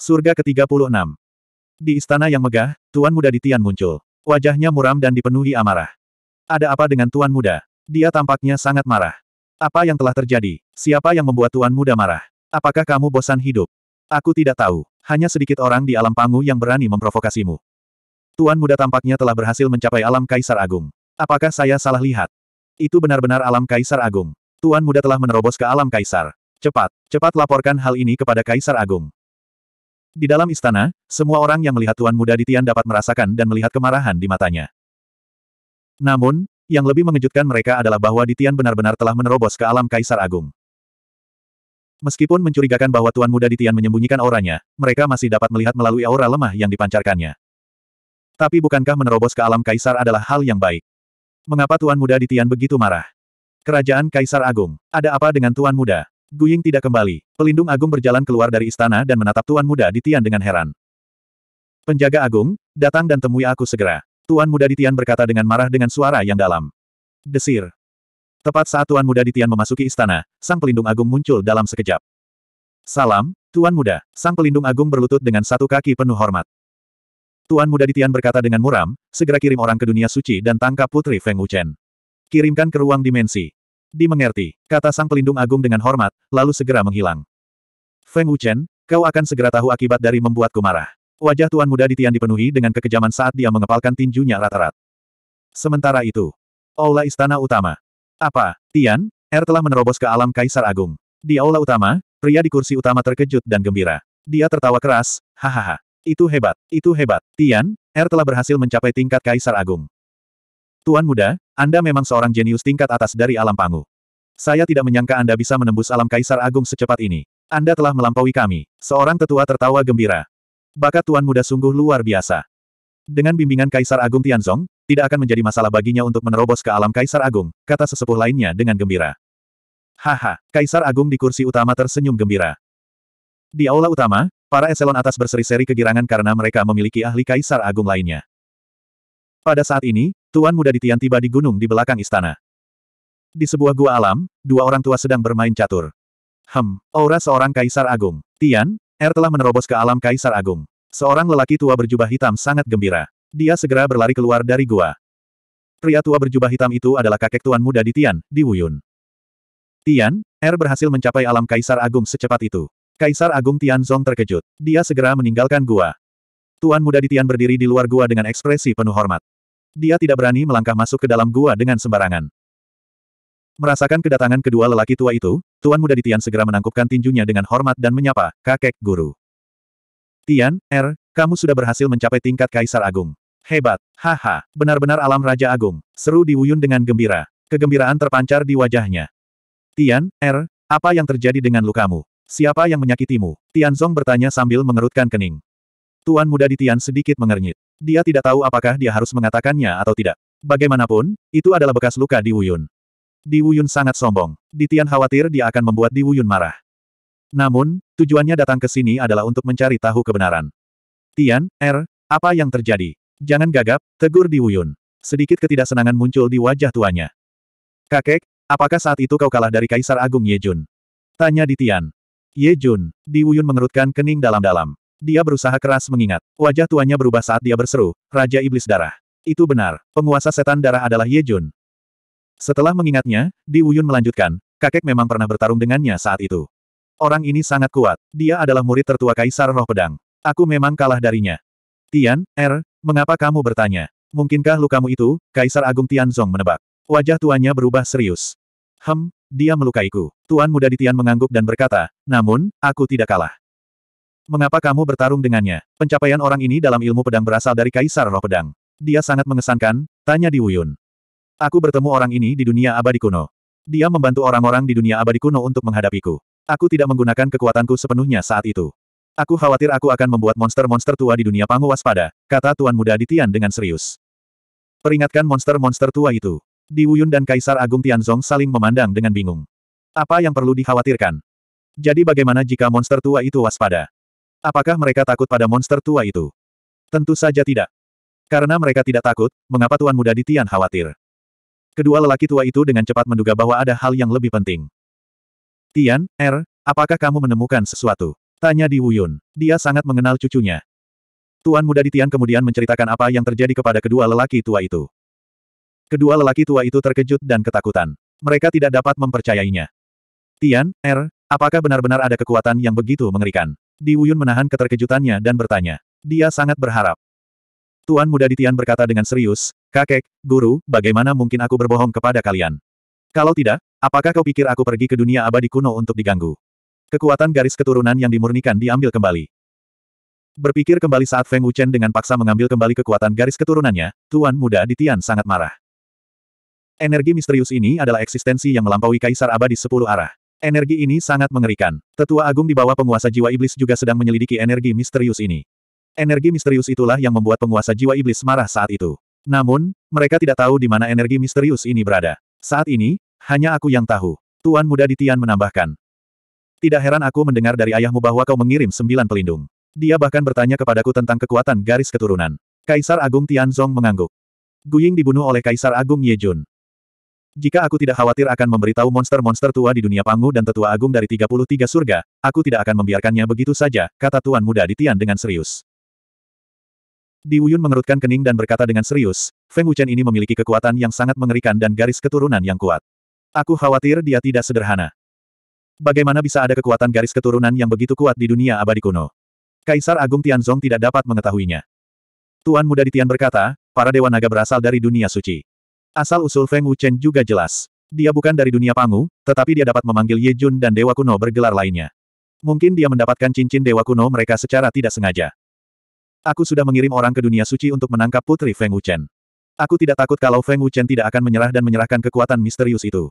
Surga ke-36. Di istana yang megah, Tuan Muda Ditian muncul. Wajahnya muram dan dipenuhi amarah. Ada apa dengan Tuan Muda? Dia tampaknya sangat marah. Apa yang telah terjadi? Siapa yang membuat Tuan Muda marah? Apakah kamu bosan hidup? Aku tidak tahu. Hanya sedikit orang di alam pangu yang berani memprovokasimu. Tuan Muda tampaknya telah berhasil mencapai alam Kaisar Agung. Apakah saya salah lihat? Itu benar-benar alam Kaisar Agung. Tuan Muda telah menerobos ke alam Kaisar. Cepat, cepat laporkan hal ini kepada Kaisar Agung. Di dalam istana, semua orang yang melihat Tuan Muda Ditian dapat merasakan dan melihat kemarahan di matanya. Namun, yang lebih mengejutkan mereka adalah bahwa Ditian benar-benar telah menerobos ke alam Kaisar Agung. Meskipun mencurigakan bahwa Tuan Muda Ditian menyembunyikan auranya, mereka masih dapat melihat melalui aura lemah yang dipancarkannya. Tapi bukankah menerobos ke alam Kaisar adalah hal yang baik? Mengapa Tuan Muda Ditian begitu marah? Kerajaan Kaisar Agung, ada apa dengan Tuan Muda? Guying tidak kembali. Pelindung Agung berjalan keluar dari istana dan menatap Tuan Muda di Tian dengan heran. Penjaga Agung, datang dan temui aku segera. Tuan Muda di Tian berkata dengan marah dengan suara yang dalam. Desir. Tepat saat Tuan Muda di Tian memasuki istana, Sang Pelindung Agung muncul dalam sekejap. Salam, Tuan Muda. Sang Pelindung Agung berlutut dengan satu kaki penuh hormat. Tuan Muda di Tian berkata dengan muram, segera kirim orang ke dunia suci dan tangkap Putri Feng Wuchen. Kirimkan ke ruang dimensi. Dimengerti, kata sang pelindung agung dengan hormat, lalu segera menghilang. Feng Wuchen, kau akan segera tahu akibat dari membuatku marah. Wajah tuan muda di Tian dipenuhi dengan kekejaman saat dia mengepalkan tinjunya rata-rat. Sementara itu, Aula Istana Utama. Apa, Tian? Er telah menerobos ke alam Kaisar Agung. Di Aula Utama, pria di kursi utama terkejut dan gembira. Dia tertawa keras, hahaha. Itu hebat, itu hebat. Tian, Er telah berhasil mencapai tingkat Kaisar Agung. Tuan muda, anda memang seorang jenius tingkat atas dari alam pangu. Saya tidak menyangka Anda bisa menembus alam kaisar agung secepat ini. Anda telah melampaui kami. Seorang tetua tertawa gembira. Bakat Tuan Muda sungguh luar biasa. Dengan bimbingan Kaisar Agung Tianzong, tidak akan menjadi masalah baginya untuk menerobos ke alam Kaisar Agung, kata sesepuh lainnya dengan gembira. Haha, Kaisar Agung di kursi utama tersenyum gembira. Di aula utama, para eselon atas berseri-seri kegirangan karena mereka memiliki ahli Kaisar Agung lainnya. Pada saat ini, Tuan Muda Ditian tiba di gunung di belakang istana. Di sebuah gua alam, dua orang tua sedang bermain catur. Hem, aura seorang kaisar agung. Tian, Er telah menerobos ke alam kaisar agung. Seorang lelaki tua berjubah hitam sangat gembira. Dia segera berlari keluar dari gua. Pria tua berjubah hitam itu adalah kakek tuan muda di Tian, di Wuyun. Tian, Er berhasil mencapai alam Kaisar Agung secepat itu. Kaisar Agung Tian Zong terkejut. Dia segera meninggalkan gua. Tuan muda Ditian berdiri di luar gua dengan ekspresi penuh hormat. Dia tidak berani melangkah masuk ke dalam gua dengan sembarangan. Merasakan kedatangan kedua lelaki tua itu, Tuan muda Ditian segera menangkupkan tinjunya dengan hormat dan menyapa, kakek guru. Tian, Er, kamu sudah berhasil mencapai tingkat Kaisar Agung. Hebat, haha, benar-benar alam Raja Agung, seru di Wuyun dengan gembira. Kegembiraan terpancar di wajahnya. Tian, Er, apa yang terjadi dengan lukamu? Siapa yang menyakitimu? Tian Zong bertanya sambil mengerutkan kening. Tuan muda di Tian sedikit mengernyit. Dia tidak tahu apakah dia harus mengatakannya atau tidak. Bagaimanapun, itu adalah bekas luka di Wuyun. Di Wuyun sangat sombong. Di Tian khawatir dia akan membuat Di Wuyun marah. Namun, tujuannya datang ke sini adalah untuk mencari tahu kebenaran. Tian, Er, apa yang terjadi? Jangan gagap, tegur Di Wuyun. Sedikit ketidaksenangan muncul di wajah tuanya. Kakek, apakah saat itu kau kalah dari Kaisar Agung Ye Jun? Tanya di Tian. Jun, Di Wuyun mengerutkan kening dalam-dalam. Dia berusaha keras mengingat. Wajah tuanya berubah saat dia berseru, Raja Iblis Darah. Itu benar, penguasa setan darah adalah Ye Jun. Setelah mengingatnya, Di Wuyun melanjutkan, kakek memang pernah bertarung dengannya saat itu. Orang ini sangat kuat, dia adalah murid tertua Kaisar Roh Pedang. Aku memang kalah darinya. Tian, Er, mengapa kamu bertanya? Mungkinkah lukamu itu, Kaisar Agung Tianzong menebak. Wajah tuannya berubah serius. Hem, dia melukaiku. Tuan muda di Tian mengangguk dan berkata, namun, aku tidak kalah. Mengapa kamu bertarung dengannya? Pencapaian orang ini dalam ilmu pedang berasal dari Kaisar Roh Pedang. Dia sangat mengesankan, tanya Di Wuyun. Aku bertemu orang ini di dunia abadi kuno. Dia membantu orang-orang di dunia abadi kuno untuk menghadapiku. Aku tidak menggunakan kekuatanku sepenuhnya saat itu. Aku khawatir aku akan membuat monster-monster tua di dunia Pangu waspada, kata Tuan Muda di Tian dengan serius. Peringatkan monster-monster tua itu. Di Wuyun dan Kaisar Agung Tianzong saling memandang dengan bingung. Apa yang perlu dikhawatirkan? Jadi bagaimana jika monster tua itu waspada? Apakah mereka takut pada monster tua itu? Tentu saja tidak. Karena mereka tidak takut, mengapa Tuan Muda di Tian khawatir? Kedua lelaki tua itu dengan cepat menduga bahwa ada hal yang lebih penting. Tian, Er, apakah kamu menemukan sesuatu? Tanya Di Wuyun. Dia sangat mengenal cucunya. Tuan Muda di Tian kemudian menceritakan apa yang terjadi kepada kedua lelaki tua itu. Kedua lelaki tua itu terkejut dan ketakutan. Mereka tidak dapat mempercayainya. Tian, Er, Apakah benar-benar ada kekuatan yang begitu mengerikan? Di Wuyun menahan keterkejutannya dan bertanya. Dia sangat berharap. Tuan muda di Tian berkata dengan serius, Kakek, guru, bagaimana mungkin aku berbohong kepada kalian? Kalau tidak, apakah kau pikir aku pergi ke dunia abadi kuno untuk diganggu? Kekuatan garis keturunan yang dimurnikan diambil kembali. Berpikir kembali saat Feng Wuchen dengan paksa mengambil kembali kekuatan garis keturunannya, Tuan muda di Tian sangat marah. Energi misterius ini adalah eksistensi yang melampaui kaisar abadi sepuluh arah. Energi ini sangat mengerikan. Tetua Agung di bawah penguasa jiwa iblis juga sedang menyelidiki energi misterius ini. Energi misterius itulah yang membuat penguasa jiwa iblis marah saat itu. Namun, mereka tidak tahu di mana energi misterius ini berada. Saat ini, hanya aku yang tahu. Tuan muda Ditian menambahkan. Tidak heran aku mendengar dari ayahmu bahwa kau mengirim sembilan pelindung. Dia bahkan bertanya kepadaku tentang kekuatan garis keturunan. Kaisar Agung Tianzong mengangguk. Guying dibunuh oleh Kaisar Agung Yejun. Jika aku tidak khawatir akan memberitahu monster-monster tua di dunia Pangu dan tetua agung dari 33 surga, aku tidak akan membiarkannya begitu saja, kata Tuan Muda Ditian dengan serius. Di Wuyun mengerutkan kening dan berkata dengan serius, Feng Wuchen ini memiliki kekuatan yang sangat mengerikan dan garis keturunan yang kuat. Aku khawatir dia tidak sederhana. Bagaimana bisa ada kekuatan garis keturunan yang begitu kuat di dunia abadi kuno? Kaisar Agung Tianzong tidak dapat mengetahuinya. Tuan Muda Ditian berkata, para dewa naga berasal dari dunia suci. Asal-usul Feng Wuchen juga jelas. Dia bukan dari dunia Pangu, tetapi dia dapat memanggil Ye Jun dan Dewa Kuno bergelar lainnya. Mungkin dia mendapatkan cincin Dewa Kuno mereka secara tidak sengaja. Aku sudah mengirim orang ke dunia suci untuk menangkap Putri Feng Wuchen. Aku tidak takut kalau Feng Wuchen tidak akan menyerah dan menyerahkan kekuatan misterius itu.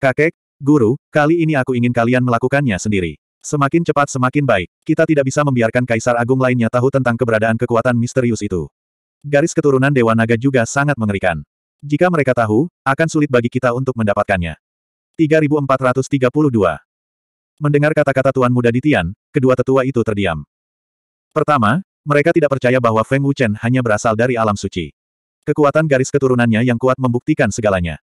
Kakek, guru, kali ini aku ingin kalian melakukannya sendiri. Semakin cepat semakin baik. Kita tidak bisa membiarkan Kaisar Agung lainnya tahu tentang keberadaan kekuatan misterius itu. Garis keturunan Dewa Naga juga sangat mengerikan. Jika mereka tahu, akan sulit bagi kita untuk mendapatkannya. 3432 Mendengar kata-kata Tuan Muda di Tian, kedua tetua itu terdiam. Pertama, mereka tidak percaya bahwa Feng Wuchen hanya berasal dari alam suci. Kekuatan garis keturunannya yang kuat membuktikan segalanya.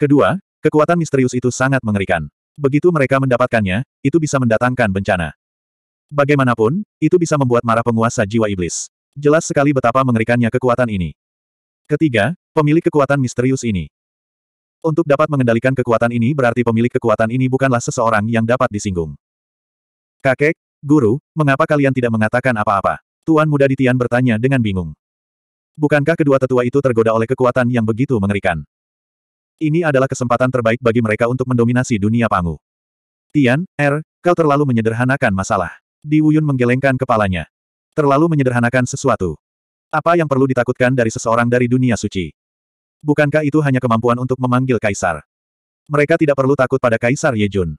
Kedua, kekuatan misterius itu sangat mengerikan. Begitu mereka mendapatkannya, itu bisa mendatangkan bencana. Bagaimanapun, itu bisa membuat marah penguasa jiwa iblis. Jelas sekali betapa mengerikannya kekuatan ini. Ketiga, Pemilik kekuatan misterius ini. Untuk dapat mengendalikan kekuatan ini berarti pemilik kekuatan ini bukanlah seseorang yang dapat disinggung. Kakek, guru, mengapa kalian tidak mengatakan apa-apa? Tuan muda di Tian bertanya dengan bingung. Bukankah kedua tetua itu tergoda oleh kekuatan yang begitu mengerikan? Ini adalah kesempatan terbaik bagi mereka untuk mendominasi dunia Pangu. Tian, Er, kau terlalu menyederhanakan masalah. Di Wuyun menggelengkan kepalanya. Terlalu menyederhanakan sesuatu. Apa yang perlu ditakutkan dari seseorang dari dunia suci? bukankah itu hanya kemampuan untuk memanggil kaisar? Mereka tidak perlu takut pada kaisar Yejun.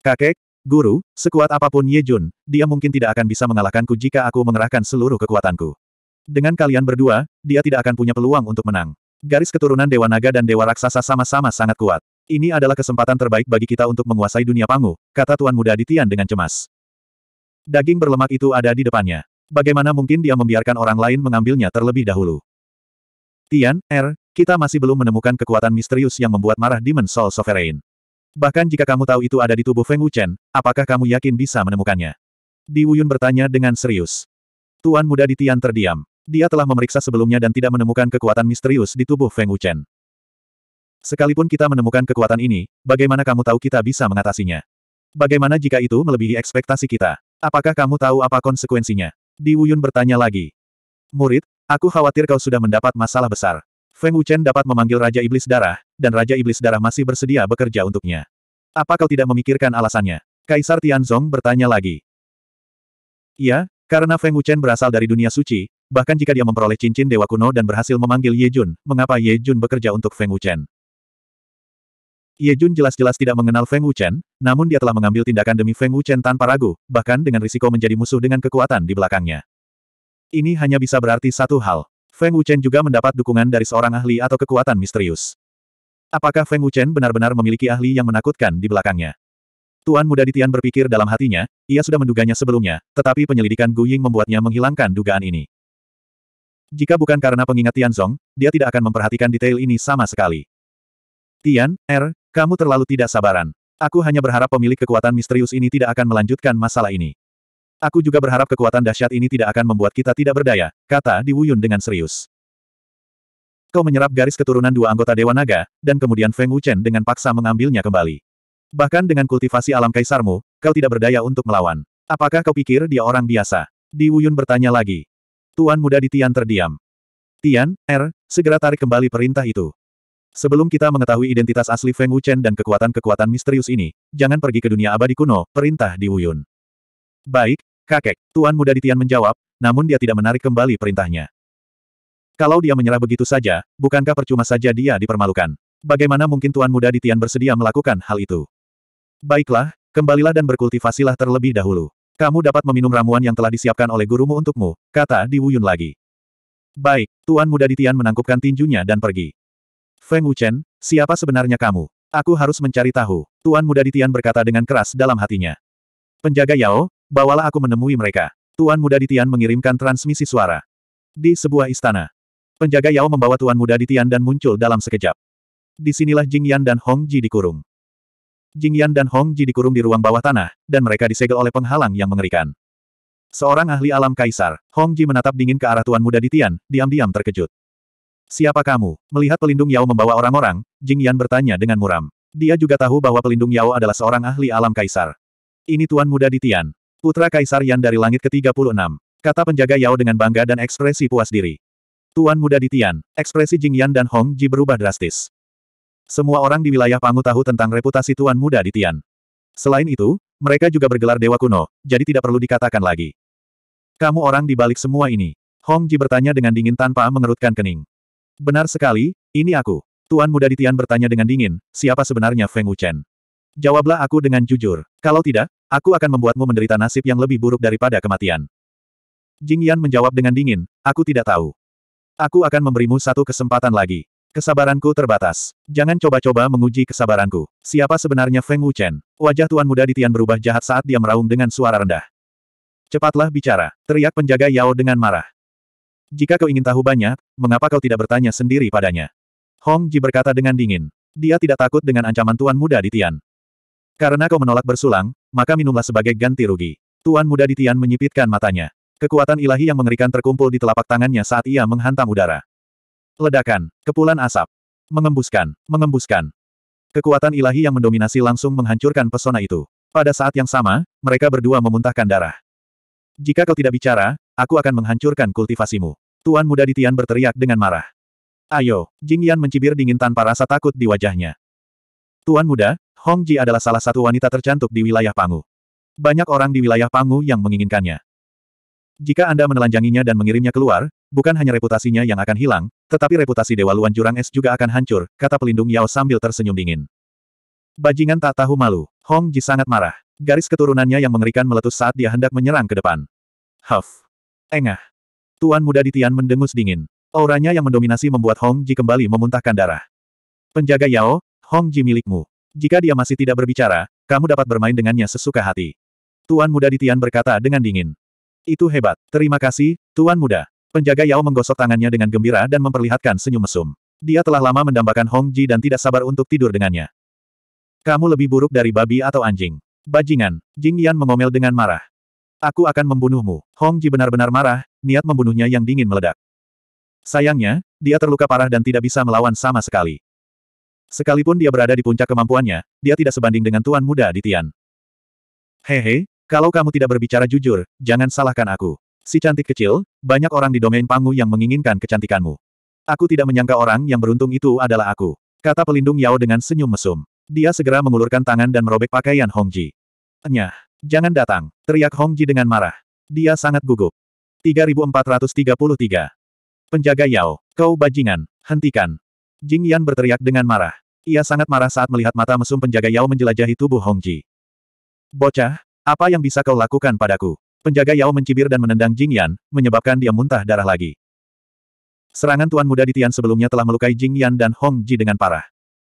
Kakek, guru, sekuat apapun Yejun, dia mungkin tidak akan bisa mengalahkanku jika aku mengerahkan seluruh kekuatanku. Dengan kalian berdua, dia tidak akan punya peluang untuk menang. Garis keturunan Dewa Naga dan Dewa Raksasa sama-sama sangat kuat. Ini adalah kesempatan terbaik bagi kita untuk menguasai dunia Pangu, kata Tuan Muda Ditian dengan cemas. Daging berlemak itu ada di depannya. Bagaimana mungkin dia membiarkan orang lain mengambilnya terlebih dahulu? Tian, Er, kita masih belum menemukan kekuatan misterius yang membuat marah Demon Soul Sovereign. Bahkan jika kamu tahu itu ada di tubuh Feng Wuchen, apakah kamu yakin bisa menemukannya? Di Wuyun bertanya dengan serius. Tuan muda di Tian terdiam. Dia telah memeriksa sebelumnya dan tidak menemukan kekuatan misterius di tubuh Feng Wuchen. Sekalipun kita menemukan kekuatan ini, bagaimana kamu tahu kita bisa mengatasinya? Bagaimana jika itu melebihi ekspektasi kita? Apakah kamu tahu apa konsekuensinya? Di Wuyun bertanya lagi. Murid, aku khawatir kau sudah mendapat masalah besar. Feng Wuchen dapat memanggil Raja Iblis Darah, dan Raja Iblis Darah masih bersedia bekerja untuknya. Apa kau tidak memikirkan alasannya? Kaisar Tianzong bertanya lagi. Iya, karena Feng Wuchen berasal dari dunia suci, bahkan jika dia memperoleh cincin dewa kuno dan berhasil memanggil Ye Jun, mengapa Ye Jun bekerja untuk Feng Wuchen? Ye Jun jelas-jelas tidak mengenal Feng Wuchen, namun dia telah mengambil tindakan demi Feng Wuchen tanpa ragu, bahkan dengan risiko menjadi musuh dengan kekuatan di belakangnya. Ini hanya bisa berarti satu hal, Feng Wuchen juga mendapat dukungan dari seorang ahli atau kekuatan misterius. Apakah Feng Wuchen benar-benar memiliki ahli yang menakutkan di belakangnya? Tuan muda di Tian berpikir dalam hatinya, ia sudah menduganya sebelumnya, tetapi penyelidikan Gu Ying membuatnya menghilangkan dugaan ini. Jika bukan karena pengingat Tian Zong, dia tidak akan memperhatikan detail ini sama sekali. Tian, Er, kamu terlalu tidak sabaran. Aku hanya berharap pemilik kekuatan misterius ini tidak akan melanjutkan masalah ini. Aku juga berharap kekuatan dahsyat ini tidak akan membuat kita tidak berdaya, kata Di Wuyun dengan serius. Kau menyerap garis keturunan dua anggota Dewa Naga, dan kemudian Feng Wuchen dengan paksa mengambilnya kembali. Bahkan dengan kultivasi alam kaisarmu, kau tidak berdaya untuk melawan. Apakah kau pikir dia orang biasa? Di Wuyun bertanya lagi. Tuan muda di Tian terdiam. Tian, Er, segera tarik kembali perintah itu. Sebelum kita mengetahui identitas asli Feng Wuchen dan kekuatan-kekuatan misterius ini, jangan pergi ke dunia abadi kuno, perintah Di Wuyun. Baik, Kakek, Tuan Muda Ditian menjawab, namun dia tidak menarik kembali perintahnya. Kalau dia menyerah begitu saja, bukankah percuma saja dia dipermalukan? Bagaimana mungkin Tuan Muda Ditian bersedia melakukan hal itu? Baiklah, kembalilah dan berkultivasilah terlebih dahulu. Kamu dapat meminum ramuan yang telah disiapkan oleh gurumu untukmu, kata Di Wuyun lagi. Baik, Tuan Muda Ditian menangkupkan tinjunya dan pergi. Feng Wuchen, siapa sebenarnya kamu? Aku harus mencari tahu, Tuan Muda Ditian berkata dengan keras dalam hatinya. Penjaga Yao, Bawalah aku menemui mereka. Tuan Muda Ditian mengirimkan transmisi suara. Di sebuah istana. Penjaga Yao membawa Tuan Muda Ditian dan muncul dalam sekejap. Disinilah Jing Yan dan Hong Ji dikurung. Jing Yan dan Hong Ji dikurung di ruang bawah tanah, dan mereka disegel oleh penghalang yang mengerikan. Seorang ahli alam kaisar, Hong Ji menatap dingin ke arah Tuan Muda Ditian, diam-diam terkejut. Siapa kamu? Melihat pelindung Yao membawa orang-orang, Jing Yan bertanya dengan muram. Dia juga tahu bahwa pelindung Yao adalah seorang ahli alam kaisar. Ini Tuan Muda Ditian. Putra Kaisar Yan dari langit ke-36. Kata penjaga Yao dengan bangga dan ekspresi puas diri. Tuan muda Ditian, ekspresi Jing Yan dan Hong Ji berubah drastis. Semua orang di wilayah Pangu tahu tentang reputasi Tuan muda Ditian. Selain itu, mereka juga bergelar dewa kuno, jadi tidak perlu dikatakan lagi. Kamu orang di balik semua ini. Hong Ji bertanya dengan dingin tanpa mengerutkan kening. Benar sekali, ini aku. Tuan muda Ditian bertanya dengan dingin, siapa sebenarnya Feng Wuchen? Jawablah aku dengan jujur. Kalau tidak, aku akan membuatmu menderita nasib yang lebih buruk daripada kematian. Jing Yan menjawab dengan dingin, aku tidak tahu. Aku akan memberimu satu kesempatan lagi. Kesabaranku terbatas. Jangan coba-coba menguji kesabaranku. Siapa sebenarnya Feng Wuchen? Wajah Tuan Muda di Tian berubah jahat saat dia meraung dengan suara rendah. Cepatlah bicara, teriak penjaga Yao dengan marah. Jika kau ingin tahu banyak, mengapa kau tidak bertanya sendiri padanya? Hong Ji berkata dengan dingin. Dia tidak takut dengan ancaman tuan muda di Tian. Karena kau menolak bersulang, maka minumlah sebagai ganti rugi. Tuan muda Ditian menyipitkan matanya. Kekuatan ilahi yang mengerikan terkumpul di telapak tangannya saat ia menghantam udara. Ledakan, kepulan asap. Mengembuskan, mengembuskan. Kekuatan ilahi yang mendominasi langsung menghancurkan pesona itu. Pada saat yang sama, mereka berdua memuntahkan darah. Jika kau tidak bicara, aku akan menghancurkan kultivasimu. Tuan muda Ditian berteriak dengan marah. Ayo, Jingyan mencibir dingin tanpa rasa takut di wajahnya. Tuan muda, Hong Ji adalah salah satu wanita tercantik di wilayah Pangu. Banyak orang di wilayah Pangu yang menginginkannya. Jika Anda menelanjanginya dan mengirimnya keluar, bukan hanya reputasinya yang akan hilang, tetapi reputasi Dewa Luan Jurang Es juga akan hancur, kata pelindung Yao sambil tersenyum dingin. Bajingan tak tahu malu. Hong Ji sangat marah. Garis keturunannya yang mengerikan meletus saat dia hendak menyerang ke depan. Huff. Engah. Tuan muda di Tian mendengus dingin. Auranya yang mendominasi membuat Hong Ji kembali memuntahkan darah. Penjaga Yao, Hong Ji milikmu. Jika dia masih tidak berbicara, kamu dapat bermain dengannya sesuka hati. Tuan muda Ditian berkata dengan dingin. Itu hebat. Terima kasih, Tuan muda. Penjaga Yao menggosok tangannya dengan gembira dan memperlihatkan senyum mesum. Dia telah lama mendambakan Hong Ji dan tidak sabar untuk tidur dengannya. Kamu lebih buruk dari babi atau anjing. Bajingan, Jing Yan mengomel dengan marah. Aku akan membunuhmu. Hong Ji benar-benar marah, niat membunuhnya yang dingin meledak. Sayangnya, dia terluka parah dan tidak bisa melawan sama sekali. Sekalipun dia berada di puncak kemampuannya, dia tidak sebanding dengan tuan muda di Tian. Hehe, kalau kamu tidak berbicara jujur, jangan salahkan aku. Si cantik kecil, banyak orang di domain Pangu yang menginginkan kecantikanmu. Aku tidak menyangka orang yang beruntung itu adalah aku. Kata pelindung Yao dengan senyum mesum. Dia segera mengulurkan tangan dan merobek pakaian Hong Ji. Nyah, jangan datang, teriak Hong Ji dengan marah. Dia sangat gugup. 3433. Penjaga Yao, kau bajingan, hentikan. Jing Yan berteriak dengan marah. Ia sangat marah saat melihat mata mesum penjaga Yao menjelajahi tubuh Hong Ji. Bocah, apa yang bisa kau lakukan padaku? Penjaga Yao mencibir dan menendang Jing Yan, menyebabkan dia muntah darah lagi. Serangan tuan muda di Tian sebelumnya telah melukai Jing Yan dan Hong Ji dengan parah.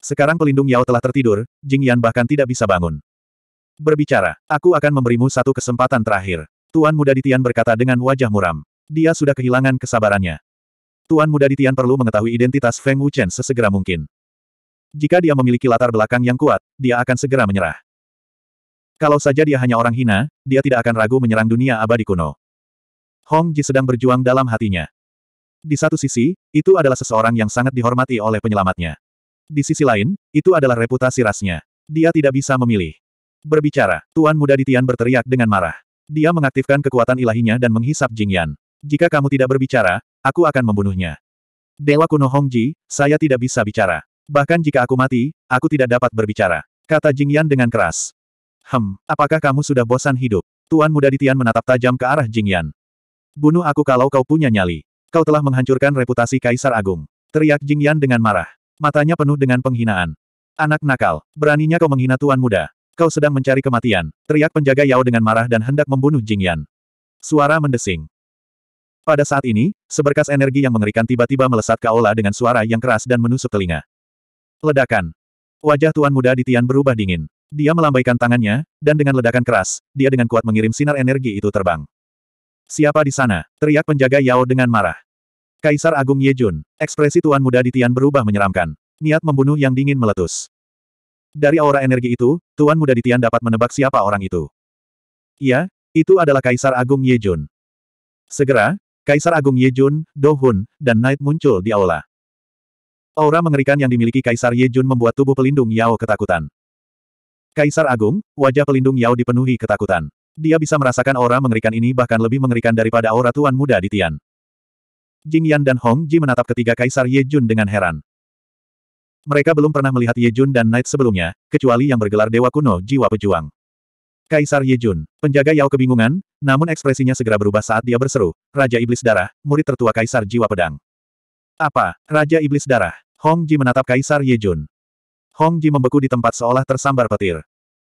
Sekarang pelindung Yao telah tertidur, Jing Yan bahkan tidak bisa bangun. Berbicara, aku akan memberimu satu kesempatan terakhir. Tuan muda di Tian berkata dengan wajah muram. Dia sudah kehilangan kesabarannya. Tuan muda di Tian perlu mengetahui identitas Feng Wuchen sesegera mungkin. Jika dia memiliki latar belakang yang kuat, dia akan segera menyerah. Kalau saja dia hanya orang hina, dia tidak akan ragu menyerang dunia abadi kuno. Hong Ji sedang berjuang dalam hatinya. Di satu sisi, itu adalah seseorang yang sangat dihormati oleh penyelamatnya. Di sisi lain, itu adalah reputasi rasnya. Dia tidak bisa memilih. Berbicara, Tuan Muda Ditian berteriak dengan marah. Dia mengaktifkan kekuatan ilahinya dan menghisap Jing Yan. Jika kamu tidak berbicara, aku akan membunuhnya. Dewa kuno Hong Ji, saya tidak bisa bicara. Bahkan jika aku mati, aku tidak dapat berbicara. Kata Jing Yan dengan keras. Hem, apakah kamu sudah bosan hidup? Tuan muda Ditian menatap tajam ke arah Jing Yan. Bunuh aku kalau kau punya nyali. Kau telah menghancurkan reputasi Kaisar Agung. Teriak Jing Yan dengan marah. Matanya penuh dengan penghinaan. Anak nakal, beraninya kau menghina Tuan Muda. Kau sedang mencari kematian. Teriak penjaga Yao dengan marah dan hendak membunuh Jing Yan. Suara mendesing. Pada saat ini, seberkas energi yang mengerikan tiba-tiba melesat ke Aula dengan suara yang keras dan menusuk telinga. Ledakan. Wajah tuan muda di Tian berubah dingin. Dia melambaikan tangannya, dan dengan ledakan keras, dia dengan kuat mengirim sinar energi itu terbang. Siapa di sana? Teriak penjaga Yao dengan marah. Kaisar Agung Ye Jun. ekspresi tuan muda di Tian berubah menyeramkan. Niat membunuh yang dingin meletus. Dari aura energi itu, tuan muda di Tian dapat menebak siapa orang itu. Ya, itu adalah Kaisar Agung Ye Jun. Segera, Kaisar Agung Ye Jun, Do Hun, dan Knight muncul di aula. Aura mengerikan yang dimiliki Kaisar Ye Jun membuat tubuh pelindung Yao ketakutan. Kaisar Agung, wajah pelindung Yao dipenuhi ketakutan. Dia bisa merasakan aura mengerikan ini bahkan lebih mengerikan daripada aura Tuan Muda di Tian. Jing Yan dan Hong Ji menatap ketiga Kaisar Ye Jun dengan heran. Mereka belum pernah melihat Ye Jun dan Knight sebelumnya, kecuali yang bergelar Dewa Kuno Jiwa Pejuang. Kaisar Ye Jun, penjaga Yao kebingungan, namun ekspresinya segera berubah saat dia berseru, Raja Iblis Darah, murid tertua Kaisar Jiwa Pedang. Apa, Raja Iblis Darah? Hong Ji menatap Kaisar Yejun. Hong Ji membeku di tempat seolah tersambar petir.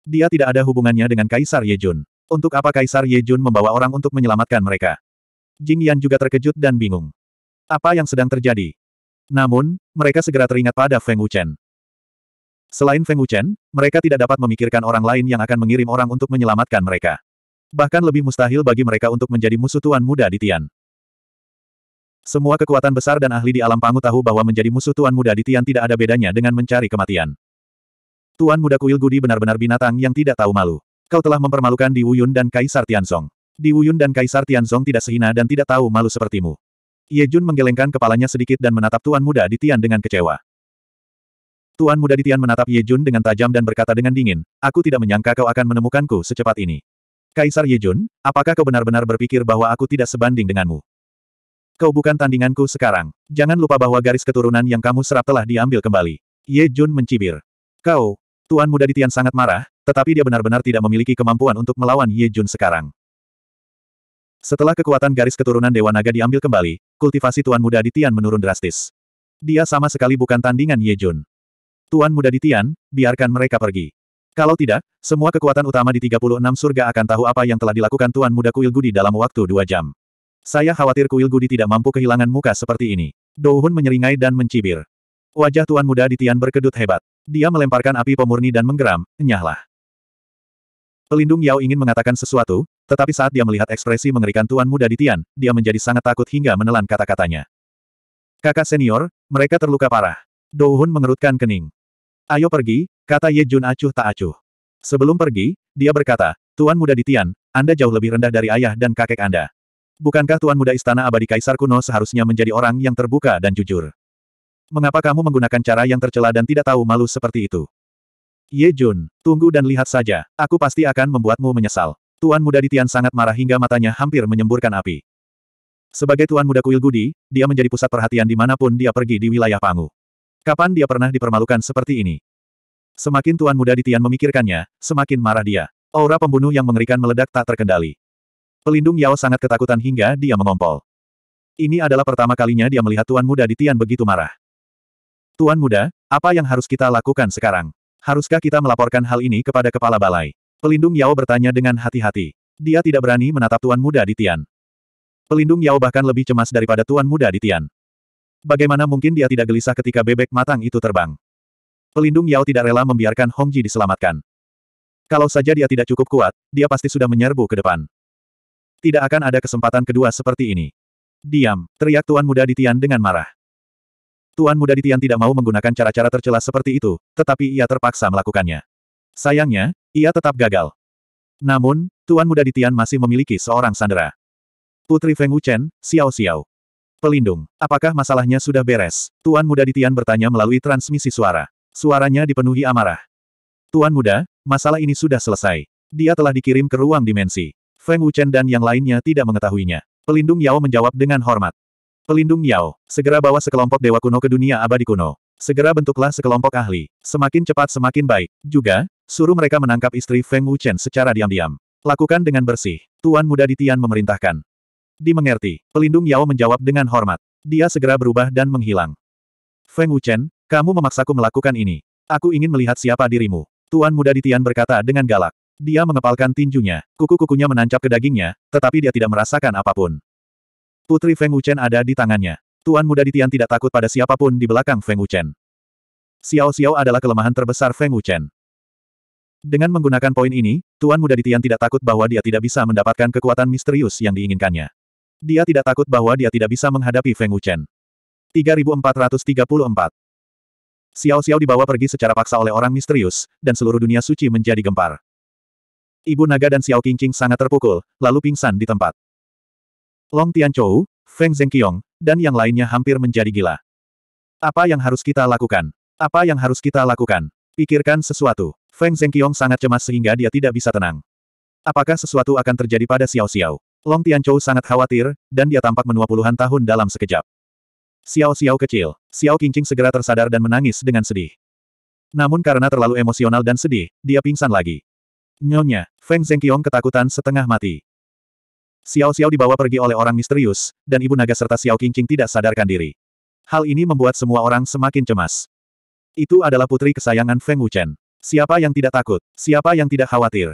Dia tidak ada hubungannya dengan Kaisar Yejun. Untuk apa Kaisar Yejun membawa orang untuk menyelamatkan mereka? Jing Yan juga terkejut dan bingung. Apa yang sedang terjadi? Namun, mereka segera teringat pada Feng Wuchen. Selain Feng Wuchen, mereka tidak dapat memikirkan orang lain yang akan mengirim orang untuk menyelamatkan mereka. Bahkan lebih mustahil bagi mereka untuk menjadi musuh tuan muda di Tian. Semua kekuatan besar dan ahli di alam pangu tahu bahwa menjadi musuh Tuan Muda di Tian tidak ada bedanya dengan mencari kematian. Tuan Muda Kuil Gudi benar-benar binatang yang tidak tahu malu. Kau telah mempermalukan Di Wuyun dan Kaisar Tianzong. Di Wuyun dan Kaisar Tianzong tidak sehina dan tidak tahu malu sepertimu. Ye Jun menggelengkan kepalanya sedikit dan menatap Tuan Muda di Tian dengan kecewa. Tuan Muda di Tian menatap Ye Jun dengan tajam dan berkata dengan dingin, Aku tidak menyangka kau akan menemukanku secepat ini. Kaisar Ye Jun, apakah kau benar-benar berpikir bahwa aku tidak sebanding denganmu? Kau bukan tandinganku sekarang. Jangan lupa bahwa garis keturunan yang kamu serap telah diambil kembali. Ye Jun mencibir. Kau, Tuan Muda di Tian sangat marah, tetapi dia benar-benar tidak memiliki kemampuan untuk melawan Ye Jun sekarang. Setelah kekuatan garis keturunan Dewa Naga diambil kembali, kultivasi Tuan Muda di Tian menurun drastis. Dia sama sekali bukan tandingan Ye Jun. Tuan Muda di Tian, biarkan mereka pergi. Kalau tidak, semua kekuatan utama di 36 surga akan tahu apa yang telah dilakukan Tuan Muda Kuil Gudi dalam waktu dua jam. Saya khawatir kuil Gudi tidak mampu kehilangan muka seperti ini. Douhun menyeringai dan mencibir. Wajah tuan muda di Tian berkedut hebat. Dia melemparkan api pemurni dan menggeram, nyahlah. Pelindung Yao ingin mengatakan sesuatu, tetapi saat dia melihat ekspresi mengerikan tuan muda di Tian, dia menjadi sangat takut hingga menelan kata-katanya. Kakak senior, mereka terluka parah. Douhun mengerutkan kening. Ayo pergi, kata Ye Jun acuh tak acuh. Sebelum pergi, dia berkata, Tuan muda di Tian, Anda jauh lebih rendah dari ayah dan kakek Anda. Bukankah Tuan Muda Istana Abadi Kaisar kuno seharusnya menjadi orang yang terbuka dan jujur? Mengapa kamu menggunakan cara yang tercela dan tidak tahu malu seperti itu? Ye Jun, tunggu dan lihat saja, aku pasti akan membuatmu menyesal. Tuan Muda Ditian sangat marah hingga matanya hampir menyemburkan api. Sebagai Tuan Muda Kuil Gudi, dia menjadi pusat perhatian dimanapun dia pergi di wilayah Pangu. Kapan dia pernah dipermalukan seperti ini? Semakin Tuan Muda Ditian memikirkannya, semakin marah dia. Aura pembunuh yang mengerikan meledak tak terkendali. Pelindung Yao sangat ketakutan hingga dia mengompol. Ini adalah pertama kalinya dia melihat Tuan Muda di Tian begitu marah. Tuan Muda, apa yang harus kita lakukan sekarang? Haruskah kita melaporkan hal ini kepada kepala balai? Pelindung Yao bertanya dengan hati-hati. Dia tidak berani menatap Tuan Muda di Tian. Pelindung Yao bahkan lebih cemas daripada Tuan Muda di Tian. Bagaimana mungkin dia tidak gelisah ketika bebek matang itu terbang? Pelindung Yao tidak rela membiarkan Hong Ji diselamatkan. Kalau saja dia tidak cukup kuat, dia pasti sudah menyerbu ke depan. Tidak akan ada kesempatan kedua seperti ini. Diam, teriak Tuan Muda Ditian dengan marah. Tuan Muda Ditian tidak mau menggunakan cara-cara tercela seperti itu, tetapi ia terpaksa melakukannya. Sayangnya, ia tetap gagal. Namun, Tuan Muda Ditian masih memiliki seorang sandera. Putri Feng Wuchen, Xiao Xiao. Pelindung, apakah masalahnya sudah beres? Tuan Muda Ditian bertanya melalui transmisi suara. Suaranya dipenuhi amarah. Tuan Muda, masalah ini sudah selesai. Dia telah dikirim ke ruang dimensi. Feng Wuchen dan yang lainnya tidak mengetahuinya. Pelindung Yao menjawab dengan hormat. Pelindung Yao, segera bawa sekelompok dewa kuno ke dunia abadi kuno. Segera bentuklah sekelompok ahli. Semakin cepat semakin baik. Juga, suruh mereka menangkap istri Feng Wuchen secara diam-diam. Lakukan dengan bersih. Tuan muda Ditian memerintahkan. Dimengerti, pelindung Yao menjawab dengan hormat. Dia segera berubah dan menghilang. Feng Wuchen, kamu memaksaku melakukan ini. Aku ingin melihat siapa dirimu. Tuan muda Ditian berkata dengan galak. Dia mengepalkan tinjunya, kuku-kukunya menancap ke dagingnya, tetapi dia tidak merasakan apapun. Putri Feng Wuchen ada di tangannya. Tuan muda di Tian tidak takut pada siapapun di belakang Feng Wuchen. Xiao Xiao adalah kelemahan terbesar Feng Wuchen. Dengan menggunakan poin ini, Tuan Muda di Tian tidak takut bahwa dia tidak bisa mendapatkan kekuatan misterius yang diinginkannya. Dia tidak takut bahwa dia tidak bisa menghadapi Feng Wuchen. 3434 Xiao Xiao dibawa pergi secara paksa oleh orang misterius, dan seluruh dunia suci menjadi gempar. Ibu naga dan Xiao Qingqing sangat terpukul, lalu pingsan di tempat. Long Tianchou, Feng Zhengqiong, dan yang lainnya hampir menjadi gila. Apa yang harus kita lakukan? Apa yang harus kita lakukan? Pikirkan sesuatu. Feng Zhengqiong sangat cemas sehingga dia tidak bisa tenang. Apakah sesuatu akan terjadi pada Xiao Xiao? Long Tianchou sangat khawatir, dan dia tampak menua puluhan tahun dalam sekejap. Xiao Xiao kecil, Xiao Qingqing segera tersadar dan menangis dengan sedih. Namun karena terlalu emosional dan sedih, dia pingsan lagi. Nyonya, Feng Zhengqiong ketakutan setengah mati. Xiao Xiao dibawa pergi oleh orang misterius, dan Ibu Naga serta Xiao Qingqing tidak sadarkan diri. Hal ini membuat semua orang semakin cemas. Itu adalah putri kesayangan Feng Wuchen. Siapa yang tidak takut? Siapa yang tidak khawatir?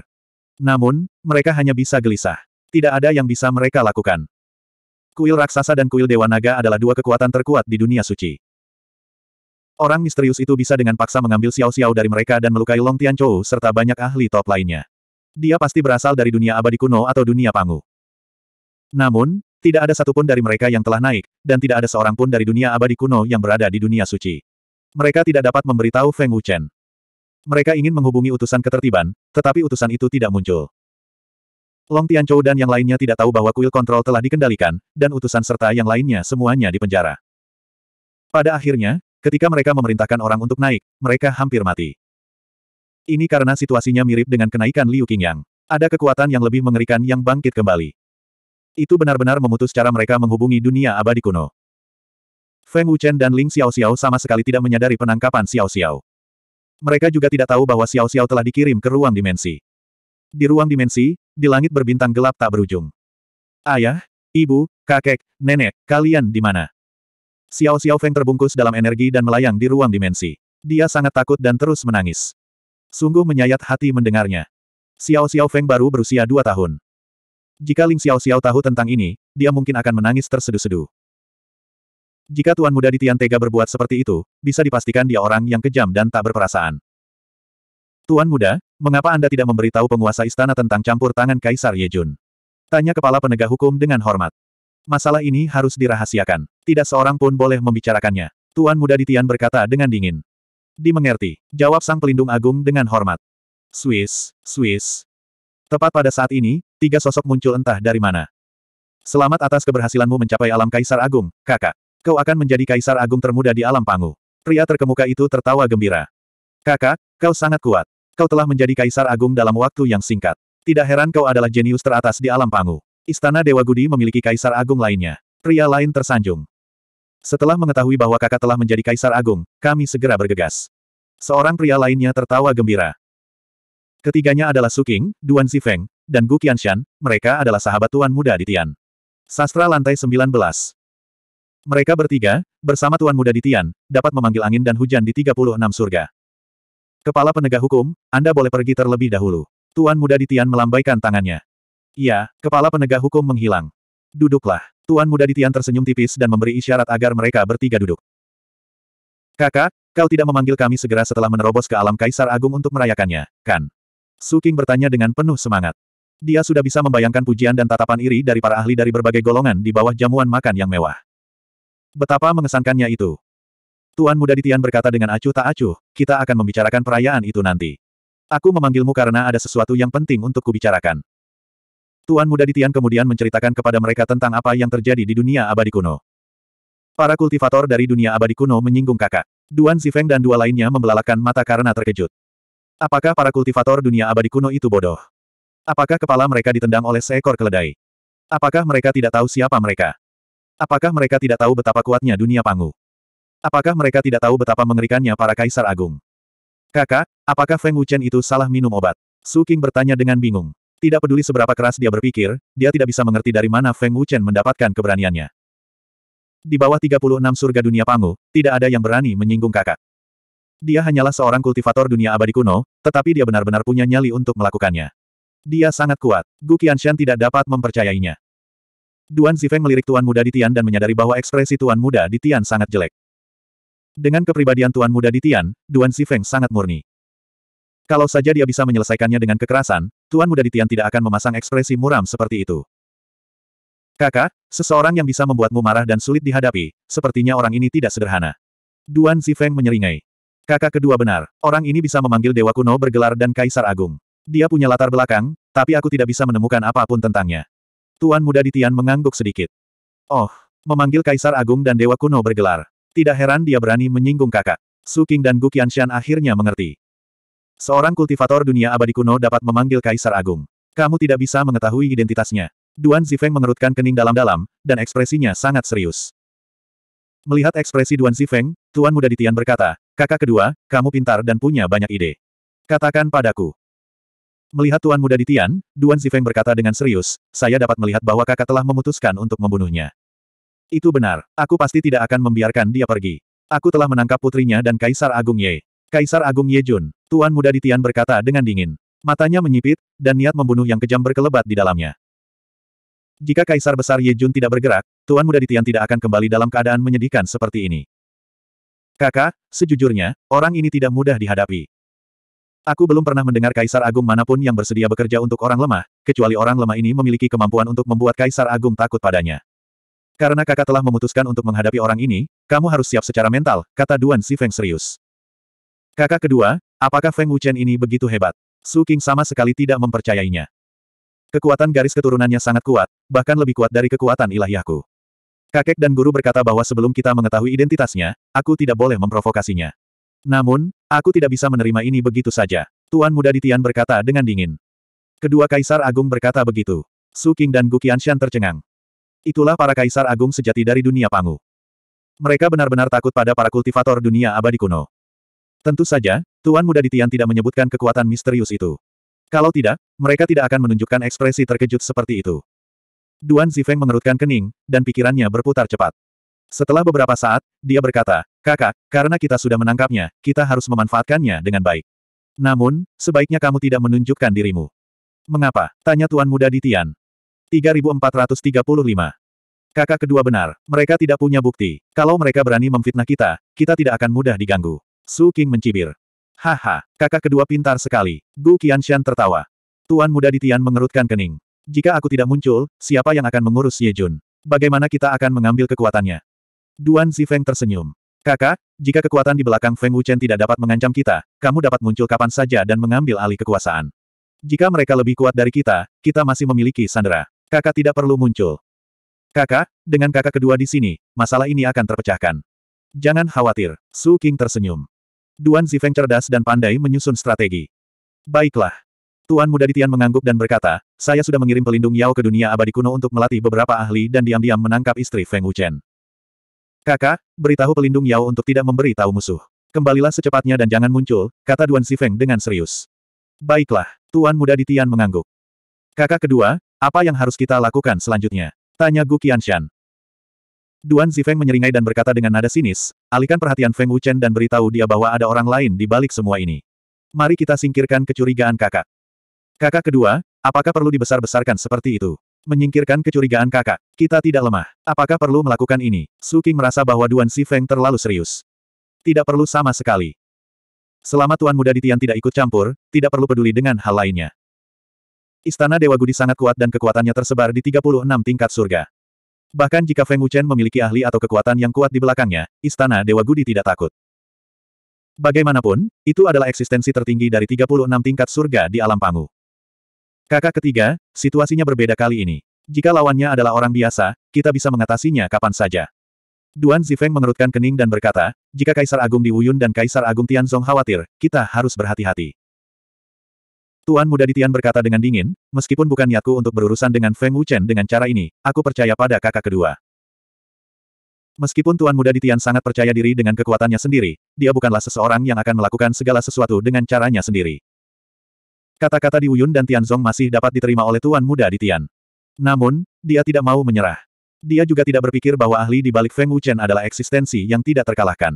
Namun, mereka hanya bisa gelisah. Tidak ada yang bisa mereka lakukan. Kuil raksasa dan kuil dewa naga adalah dua kekuatan terkuat di dunia suci. Orang misterius itu bisa dengan paksa mengambil Xiao-Xiao dari mereka dan melukai Long Tianchou serta banyak ahli top lainnya. Dia pasti berasal dari dunia abadi kuno atau dunia pangu. Namun, tidak ada satupun dari mereka yang telah naik, dan tidak ada seorang pun dari dunia abadi kuno yang berada di dunia suci. Mereka tidak dapat memberitahu Feng Wuchen. Mereka ingin menghubungi utusan ketertiban, tetapi utusan itu tidak muncul. Long Tianchou dan yang lainnya tidak tahu bahwa kuil kontrol telah dikendalikan, dan utusan serta yang lainnya semuanya dipenjara. Pada akhirnya, Ketika mereka memerintahkan orang untuk naik, mereka hampir mati. Ini karena situasinya mirip dengan kenaikan Liu Qingyang. Ada kekuatan yang lebih mengerikan yang bangkit kembali. Itu benar-benar memutus cara mereka menghubungi dunia abadi kuno. Feng Wuchen dan Ling Xiao Xiao sama sekali tidak menyadari penangkapan Xiao Xiao. Mereka juga tidak tahu bahwa Xiao Xiao telah dikirim ke ruang dimensi. Di ruang dimensi, di langit berbintang gelap tak berujung. Ayah, ibu, kakek, nenek, kalian di mana? Xiao Xiao Feng terbungkus dalam energi dan melayang di ruang dimensi. Dia sangat takut dan terus menangis. Sungguh menyayat hati mendengarnya. Xiao Xiao Feng baru berusia dua tahun. Jika Ling Xiao Xiao tahu tentang ini, dia mungkin akan menangis terseduh-seduh. Jika Tuan Muda di Tian Tega berbuat seperti itu, bisa dipastikan dia orang yang kejam dan tak berperasaan. Tuan Muda, mengapa Anda tidak memberitahu penguasa istana tentang campur tangan Kaisar Yejun? Tanya kepala penegak hukum dengan hormat. Masalah ini harus dirahasiakan. Tidak seorang pun boleh membicarakannya. Tuan Muda di berkata dengan dingin. Dimengerti. Jawab Sang Pelindung Agung dengan hormat. Swiss, Swiss. Tepat pada saat ini, tiga sosok muncul entah dari mana. Selamat atas keberhasilanmu mencapai alam Kaisar Agung, kakak. Kau akan menjadi Kaisar Agung termuda di alam Pangu. Pria terkemuka itu tertawa gembira. Kakak, kau sangat kuat. Kau telah menjadi Kaisar Agung dalam waktu yang singkat. Tidak heran kau adalah jenius teratas di alam Pangu. Istana Dewa Gudi memiliki kaisar agung lainnya. Pria lain tersanjung. Setelah mengetahui bahwa kakak telah menjadi kaisar agung, kami segera bergegas. Seorang pria lainnya tertawa gembira. Ketiganya adalah Suking, Duan Zifeng, dan Gu Qianshan, mereka adalah sahabat tuan muda di Tian. Sastra lantai 19. Mereka bertiga, bersama tuan muda di Tian, dapat memanggil angin dan hujan di 36 surga. Kepala penegak hukum, Anda boleh pergi terlebih dahulu. Tuan muda di Tian melambaikan tangannya. Iya, kepala penegak hukum menghilang. Duduklah. Tuan muda Ditian tersenyum tipis dan memberi isyarat agar mereka bertiga duduk. Kakak, kau tidak memanggil kami segera setelah menerobos ke alam Kaisar Agung untuk merayakannya, kan? Suking bertanya dengan penuh semangat. Dia sudah bisa membayangkan pujian dan tatapan iri dari para ahli dari berbagai golongan di bawah jamuan makan yang mewah. Betapa mengesankannya itu. Tuan muda Ditian berkata dengan acuh tak acuh, kita akan membicarakan perayaan itu nanti. Aku memanggilmu karena ada sesuatu yang penting untuk kubicarakan. Tuan Muda di kemudian menceritakan kepada mereka tentang apa yang terjadi di dunia abadi kuno. Para kultivator dari dunia abadi kuno menyinggung kakak. Duan Zifeng dan dua lainnya membelalakan mata karena terkejut. Apakah para kultivator dunia abadi kuno itu bodoh? Apakah kepala mereka ditendang oleh seekor keledai? Apakah mereka tidak tahu siapa mereka? Apakah mereka tidak tahu betapa kuatnya dunia Pangu? Apakah mereka tidak tahu betapa mengerikannya para kaisar agung? Kakak, apakah Feng Wuchen itu salah minum obat? Su King bertanya dengan bingung. Tidak peduli seberapa keras dia berpikir, dia tidak bisa mengerti dari mana Feng Wuchen mendapatkan keberaniannya. Di bawah 36 surga dunia Pangu, tidak ada yang berani menyinggung kakak. Dia hanyalah seorang kultivator dunia abadi kuno, tetapi dia benar-benar punya nyali untuk melakukannya. Dia sangat kuat. Gu Qianshan tidak dapat mempercayainya. Duan Zifeng melirik tuan muda di Tian dan menyadari bahwa ekspresi tuan muda di Tian sangat jelek. Dengan kepribadian tuan muda di Tian, Duan Zifeng sangat murni. Kalau saja dia bisa menyelesaikannya dengan kekerasan, Tuan Muda Ditian tidak akan memasang ekspresi muram seperti itu. Kakak, seseorang yang bisa membuatmu marah dan sulit dihadapi, sepertinya orang ini tidak sederhana. Duan Zifeng menyeringai. Kakak kedua benar, orang ini bisa memanggil Dewa Kuno bergelar dan Kaisar Agung. Dia punya latar belakang, tapi aku tidak bisa menemukan apapun tentangnya. Tuan Muda Ditian mengangguk sedikit. Oh, memanggil Kaisar Agung dan Dewa Kuno bergelar. Tidak heran dia berani menyinggung kakak. Su Qing dan Gu Qianshan akhirnya mengerti. Seorang kultivator dunia abadi kuno dapat memanggil Kaisar Agung. Kamu tidak bisa mengetahui identitasnya. Duan Zifeng mengerutkan kening dalam-dalam, dan ekspresinya sangat serius. Melihat ekspresi Duan Zifeng, Tuan Muda Ditian berkata, kakak kedua, kamu pintar dan punya banyak ide. Katakan padaku. Melihat Tuan Muda Ditian, Duan Zifeng berkata dengan serius, saya dapat melihat bahwa kakak telah memutuskan untuk membunuhnya. Itu benar, aku pasti tidak akan membiarkan dia pergi. Aku telah menangkap putrinya dan Kaisar Agung Ye. Kaisar Agung Ye Jun, Tuan muda Ditian berkata dengan dingin. Matanya menyipit, dan niat membunuh yang kejam berkelebat di dalamnya. Jika Kaisar Besar Ye Jun tidak bergerak, Tuan muda Ditian tidak akan kembali dalam keadaan menyedihkan seperti ini. Kakak, sejujurnya, orang ini tidak mudah dihadapi. Aku belum pernah mendengar kaisar agung manapun yang bersedia bekerja untuk orang lemah, kecuali orang lemah ini memiliki kemampuan untuk membuat kaisar agung takut padanya. Karena kakak telah memutuskan untuk menghadapi orang ini, kamu harus siap secara mental, kata Duan Sifeng serius. Kakak kedua, Apakah Feng Wuchen ini begitu hebat? Su King sama sekali tidak mempercayainya. Kekuatan garis keturunannya sangat kuat, bahkan lebih kuat dari kekuatan ilahiyahku. Kakek dan guru berkata bahwa sebelum kita mengetahui identitasnya, aku tidak boleh memprovokasinya. Namun, aku tidak bisa menerima ini begitu saja. Tuan muda Ditian berkata dengan dingin. Kedua kaisar agung berkata begitu. Su King dan Gu Qianshan tercengang. Itulah para kaisar agung sejati dari dunia Pangu. Mereka benar-benar takut pada para kultivator dunia abadi kuno. Tentu saja, Tuan Muda Ditian tidak menyebutkan kekuatan misterius itu. Kalau tidak, mereka tidak akan menunjukkan ekspresi terkejut seperti itu. Duan Zifeng mengerutkan kening, dan pikirannya berputar cepat. Setelah beberapa saat, dia berkata, Kakak, karena kita sudah menangkapnya, kita harus memanfaatkannya dengan baik. Namun, sebaiknya kamu tidak menunjukkan dirimu. Mengapa? Tanya Tuan Muda Ditian. 3435. Kakak kedua benar, mereka tidak punya bukti. Kalau mereka berani memfitnah kita, kita tidak akan mudah diganggu. Su King mencibir. Haha, kakak kedua pintar sekali. Gu Qianshan tertawa. Tuan muda di Tian mengerutkan kening. Jika aku tidak muncul, siapa yang akan mengurus Ye Jun? Bagaimana kita akan mengambil kekuatannya? Duan Zifeng tersenyum. Kakak, jika kekuatan di belakang Feng Wuchen tidak dapat mengancam kita, kamu dapat muncul kapan saja dan mengambil alih kekuasaan. Jika mereka lebih kuat dari kita, kita masih memiliki Sandra. Kakak tidak perlu muncul. Kakak, dengan kakak kedua di sini, masalah ini akan terpecahkan. Jangan khawatir, Su King tersenyum. Duan Zifeng cerdas dan pandai menyusun strategi. Baiklah. Tuan Muda Ditian mengangguk dan berkata, saya sudah mengirim pelindung Yao ke dunia abadi kuno untuk melatih beberapa ahli dan diam-diam menangkap istri Feng Wuchen. Kakak, beritahu pelindung Yao untuk tidak memberi tahu musuh. Kembalilah secepatnya dan jangan muncul, kata Duan Zifeng dengan serius. Baiklah, Tuan Muda Ditian mengangguk. Kakak kedua, apa yang harus kita lakukan selanjutnya? Tanya Gu Qianshan. Duan Zifeng menyeringai dan berkata dengan nada sinis, alihkan perhatian Feng Wuchen dan beritahu dia bahwa ada orang lain di balik semua ini. Mari kita singkirkan kecurigaan kakak. Kakak kedua, apakah perlu dibesar-besarkan seperti itu? Menyingkirkan kecurigaan kakak, kita tidak lemah. Apakah perlu melakukan ini? Su King merasa bahwa Duan Zifeng terlalu serius. Tidak perlu sama sekali. Selama Tuan Muda di Tian tidak ikut campur, tidak perlu peduli dengan hal lainnya. Istana Dewa Gudi sangat kuat dan kekuatannya tersebar di 36 tingkat surga. Bahkan jika Feng Wuchen memiliki ahli atau kekuatan yang kuat di belakangnya, istana Dewa Gudi tidak takut. Bagaimanapun, itu adalah eksistensi tertinggi dari 36 tingkat surga di alam pangu. Kakak ketiga, situasinya berbeda kali ini. Jika lawannya adalah orang biasa, kita bisa mengatasinya kapan saja. Duan Zifeng mengerutkan kening dan berkata, jika Kaisar Agung Di Wuyun dan Kaisar Agung Tianzong khawatir, kita harus berhati-hati. Tuan Muda Ditian berkata dengan dingin, meskipun bukan niatku untuk berurusan dengan Feng Wuchen dengan cara ini, aku percaya pada kakak kedua. Meskipun Tuan Muda Ditian sangat percaya diri dengan kekuatannya sendiri, dia bukanlah seseorang yang akan melakukan segala sesuatu dengan caranya sendiri. Kata-kata di Wuyun dan Tianzong masih dapat diterima oleh Tuan Muda Ditian. Namun, dia tidak mau menyerah. Dia juga tidak berpikir bahwa ahli di balik Feng Wuchen adalah eksistensi yang tidak terkalahkan.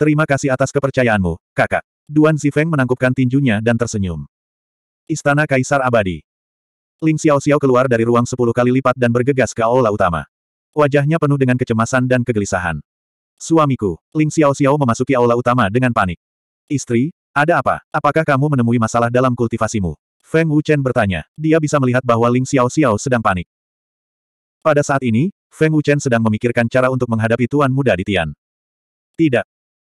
Terima kasih atas kepercayaanmu, kakak. Duan Zifeng menangkupkan tinjunya dan tersenyum. Istana Kaisar Abadi. Ling Xiao Xiao keluar dari ruang sepuluh kali lipat dan bergegas ke aula utama. Wajahnya penuh dengan kecemasan dan kegelisahan. Suamiku, Ling Xiao Xiao memasuki aula utama dengan panik. Istri, ada apa? Apakah kamu menemui masalah dalam kultivasimu? Feng Wuchen bertanya. Dia bisa melihat bahwa Ling Xiao Xiao sedang panik. Pada saat ini, Feng Wuchen sedang memikirkan cara untuk menghadapi tuan muda di Tian. Tidak.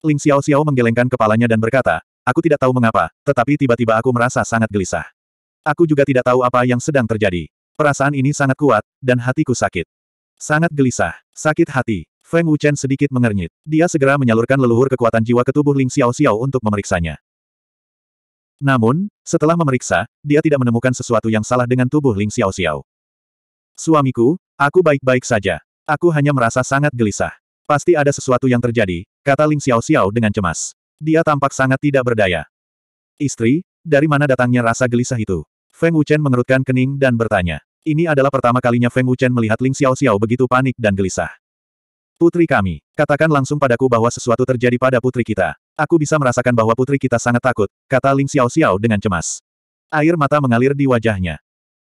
Ling Xiao Xiao menggelengkan kepalanya dan berkata, Aku tidak tahu mengapa, tetapi tiba-tiba aku merasa sangat gelisah. Aku juga tidak tahu apa yang sedang terjadi. Perasaan ini sangat kuat, dan hatiku sakit. Sangat gelisah, sakit hati. Feng Wuchen sedikit mengernyit. Dia segera menyalurkan leluhur kekuatan jiwa ke tubuh Ling Xiao Xiao untuk memeriksanya. Namun, setelah memeriksa, dia tidak menemukan sesuatu yang salah dengan tubuh Ling Xiao Xiao. Suamiku, aku baik-baik saja. Aku hanya merasa sangat gelisah. Pasti ada sesuatu yang terjadi, kata Ling Xiao Xiao dengan cemas. Dia tampak sangat tidak berdaya. Istri, dari mana datangnya rasa gelisah itu? Feng Wuchen mengerutkan kening dan bertanya. Ini adalah pertama kalinya Feng Wuchen melihat Ling Xiao Xiao begitu panik dan gelisah. Putri kami, katakan langsung padaku bahwa sesuatu terjadi pada putri kita. Aku bisa merasakan bahwa putri kita sangat takut, kata Ling Xiao Xiao dengan cemas. Air mata mengalir di wajahnya.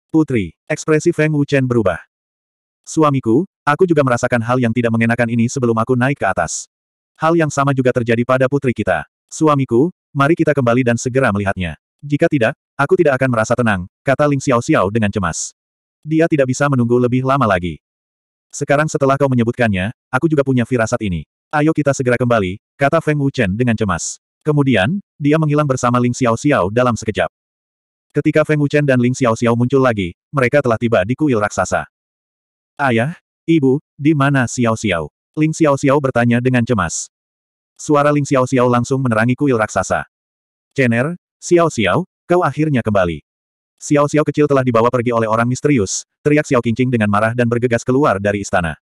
Putri, ekspresi Feng Wuchen berubah. Suamiku, aku juga merasakan hal yang tidak mengenakan ini sebelum aku naik ke atas. Hal yang sama juga terjadi pada putri kita. Suamiku, mari kita kembali dan segera melihatnya. Jika tidak, aku tidak akan merasa tenang, kata Ling Xiao Xiao dengan cemas. Dia tidak bisa menunggu lebih lama lagi. Sekarang setelah kau menyebutkannya, aku juga punya firasat ini. Ayo kita segera kembali, kata Feng Wuchen dengan cemas. Kemudian, dia menghilang bersama Ling Xiao Xiao dalam sekejap. Ketika Feng Wuchen dan Ling Xiao Xiao muncul lagi, mereka telah tiba di kuil raksasa. Ayah, ibu, di mana Xiao Xiao? Ling Xiao Xiao bertanya dengan cemas. Suara Ling Xiao Xiao langsung menerangi kuil raksasa. Chen'er, Xiao Xiao, kau akhirnya kembali. Xiao Xiao kecil telah dibawa pergi oleh orang misterius, teriak Xiao Qingqing dengan marah dan bergegas keluar dari istana.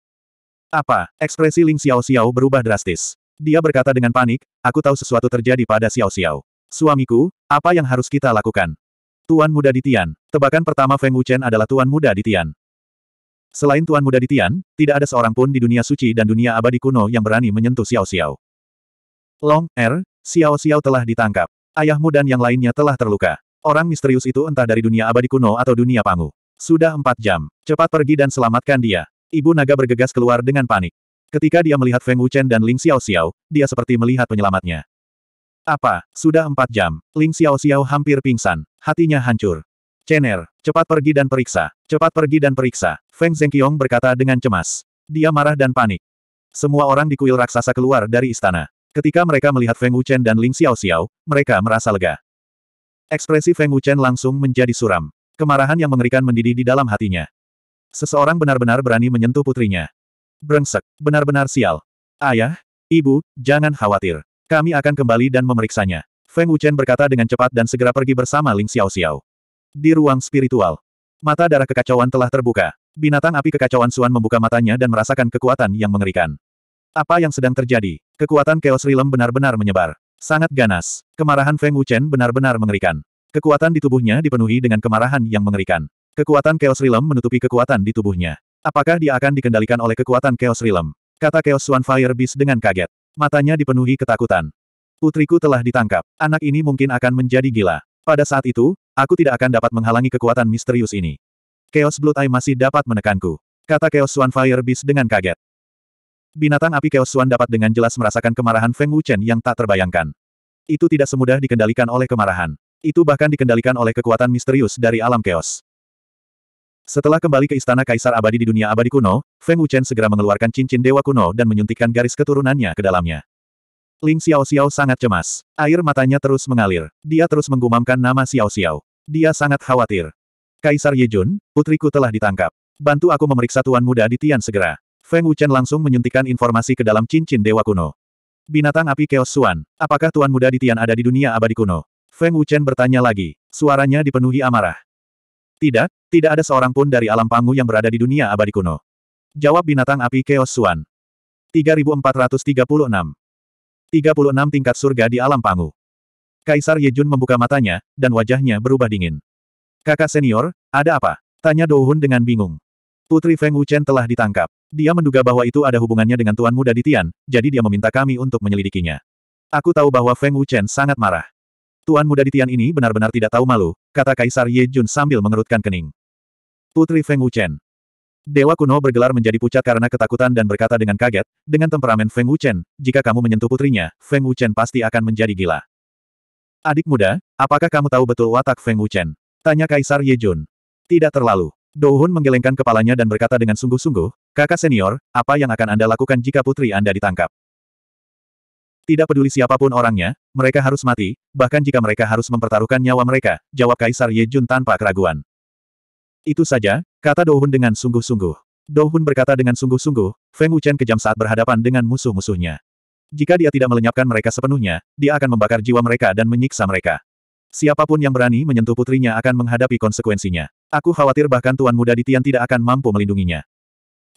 Apa? Ekspresi Ling Xiao Xiao berubah drastis. Dia berkata dengan panik, aku tahu sesuatu terjadi pada Xiao Xiao. Suamiku, apa yang harus kita lakukan? Tuan Muda Ditian, Tebakan pertama Feng Wuchen adalah Tuan Muda Ditian. Selain Tuan Muda Ditian, tidak ada seorang pun di dunia suci dan dunia abadi kuno yang berani menyentuh Xiao Xiao. Long, Er, Xiao Xiao telah ditangkap. Ayahmu dan yang lainnya telah terluka. Orang misterius itu entah dari dunia abadi kuno atau dunia pangu. Sudah empat jam. Cepat pergi dan selamatkan dia. Ibu naga bergegas keluar dengan panik. Ketika dia melihat Feng Wuchen dan Ling Xiao Xiao, dia seperti melihat penyelamatnya. Apa, sudah empat jam. Ling Xiao Xiao hampir pingsan. Hatinya hancur. Chen Er, cepat pergi dan periksa. Cepat pergi dan periksa. Feng Zhengqiong berkata dengan cemas. Dia marah dan panik. Semua orang di kuil raksasa keluar dari istana. Ketika mereka melihat Feng Wuchen dan Ling Xiao Xiao, mereka merasa lega. Ekspresi Feng Wuchen langsung menjadi suram. Kemarahan yang mengerikan mendidih di dalam hatinya. Seseorang benar-benar berani menyentuh putrinya. Brengsek, benar-benar sial. Ayah, ibu, jangan khawatir. Kami akan kembali dan memeriksanya. Feng Wuchen berkata dengan cepat dan segera pergi bersama Ling Xiao Xiao. Di ruang spiritual, mata darah kekacauan telah terbuka. Binatang api kekacauan Suan membuka matanya dan merasakan kekuatan yang mengerikan. Apa yang sedang terjadi? Kekuatan Chaos Realm benar-benar menyebar. Sangat ganas. Kemarahan Feng Wuchen benar-benar mengerikan. Kekuatan di tubuhnya dipenuhi dengan kemarahan yang mengerikan. Kekuatan Chaos Realm menutupi kekuatan di tubuhnya. Apakah dia akan dikendalikan oleh kekuatan Chaos Realm? Kata Chaos Swan Fire Beast dengan kaget. Matanya dipenuhi ketakutan. Putriku telah ditangkap. Anak ini mungkin akan menjadi gila. Pada saat itu, aku tidak akan dapat menghalangi kekuatan misterius ini. Chaos Blood Eye masih dapat menekanku. Kata Chaos Swan Fire Beast dengan kaget. Binatang api Chaos Swan dapat dengan jelas merasakan kemarahan Feng Wuchen yang tak terbayangkan. Itu tidak semudah dikendalikan oleh kemarahan. Itu bahkan dikendalikan oleh kekuatan misterius dari alam chaos. Setelah kembali ke istana kaisar abadi di dunia abadi kuno, Feng Wuchen segera mengeluarkan cincin dewa kuno dan menyuntikkan garis keturunannya ke dalamnya. Ling Xiao Xiao sangat cemas. Air matanya terus mengalir. Dia terus menggumamkan nama Xiao Xiao. Dia sangat khawatir. Kaisar Yejun, putriku telah ditangkap. Bantu aku memeriksa tuan muda di Tian segera. Feng Wuchen langsung menyuntikkan informasi ke dalam cincin dewa kuno. Binatang api Chaos Suan, apakah Tuan Muda di Tian ada di dunia abadi kuno? Feng Wuchen bertanya lagi, suaranya dipenuhi amarah. Tidak, tidak ada seorang pun dari alam pangu yang berada di dunia abadi kuno. Jawab binatang api Chaos Suan. 3436 36 tingkat surga di alam pangu. Kaisar Yejun membuka matanya, dan wajahnya berubah dingin. Kakak senior, ada apa? Tanya Douhun dengan bingung. Putri Feng Wuchen telah ditangkap. Dia menduga bahwa itu ada hubungannya dengan Tuan Muda di Tian, jadi dia meminta kami untuk menyelidikinya. Aku tahu bahwa Feng Wuchen sangat marah. Tuan Muda di Tian ini benar-benar tidak tahu malu, kata Kaisar Ye Jun sambil mengerutkan kening. Putri Feng Wuchen. Dewa kuno bergelar menjadi pucat karena ketakutan dan berkata dengan kaget, dengan temperamen Feng Wuchen, jika kamu menyentuh putrinya, Feng Wuchen pasti akan menjadi gila. Adik muda, apakah kamu tahu betul watak Feng Wuchen? Tanya Kaisar Ye Jun. Tidak terlalu. Dohun menggelengkan kepalanya dan berkata dengan sungguh-sungguh, kakak senior, apa yang akan Anda lakukan jika putri Anda ditangkap? Tidak peduli siapapun orangnya, mereka harus mati, bahkan jika mereka harus mempertaruhkan nyawa mereka, jawab Kaisar Ye Jun tanpa keraguan. Itu saja, kata Dohun dengan sungguh-sungguh. Dohun berkata dengan sungguh-sungguh, Feng Wuchen kejam saat berhadapan dengan musuh-musuhnya. Jika dia tidak melenyapkan mereka sepenuhnya, dia akan membakar jiwa mereka dan menyiksa mereka. Siapapun yang berani menyentuh putrinya akan menghadapi konsekuensinya. Aku khawatir bahkan Tuan Muda di Tian tidak akan mampu melindunginya.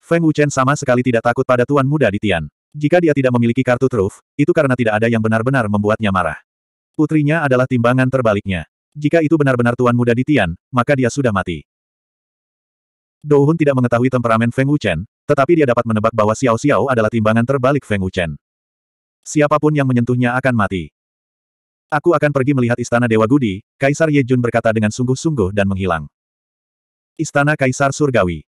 Feng Wuchen sama sekali tidak takut pada Tuan Muda di Tian. Jika dia tidak memiliki kartu truf, itu karena tidak ada yang benar-benar membuatnya marah. Putrinya adalah timbangan terbaliknya. Jika itu benar-benar Tuan Muda di Tian, maka dia sudah mati. Dohun tidak mengetahui temperamen Feng Wuchen, tetapi dia dapat menebak bahwa Xiao Xiao adalah timbangan terbalik Feng Wuchen. Siapapun yang menyentuhnya akan mati. Aku akan pergi melihat istana Dewa Gudi, Kaisar Yejun berkata dengan sungguh-sungguh dan menghilang. Istana Kaisar Surgawi.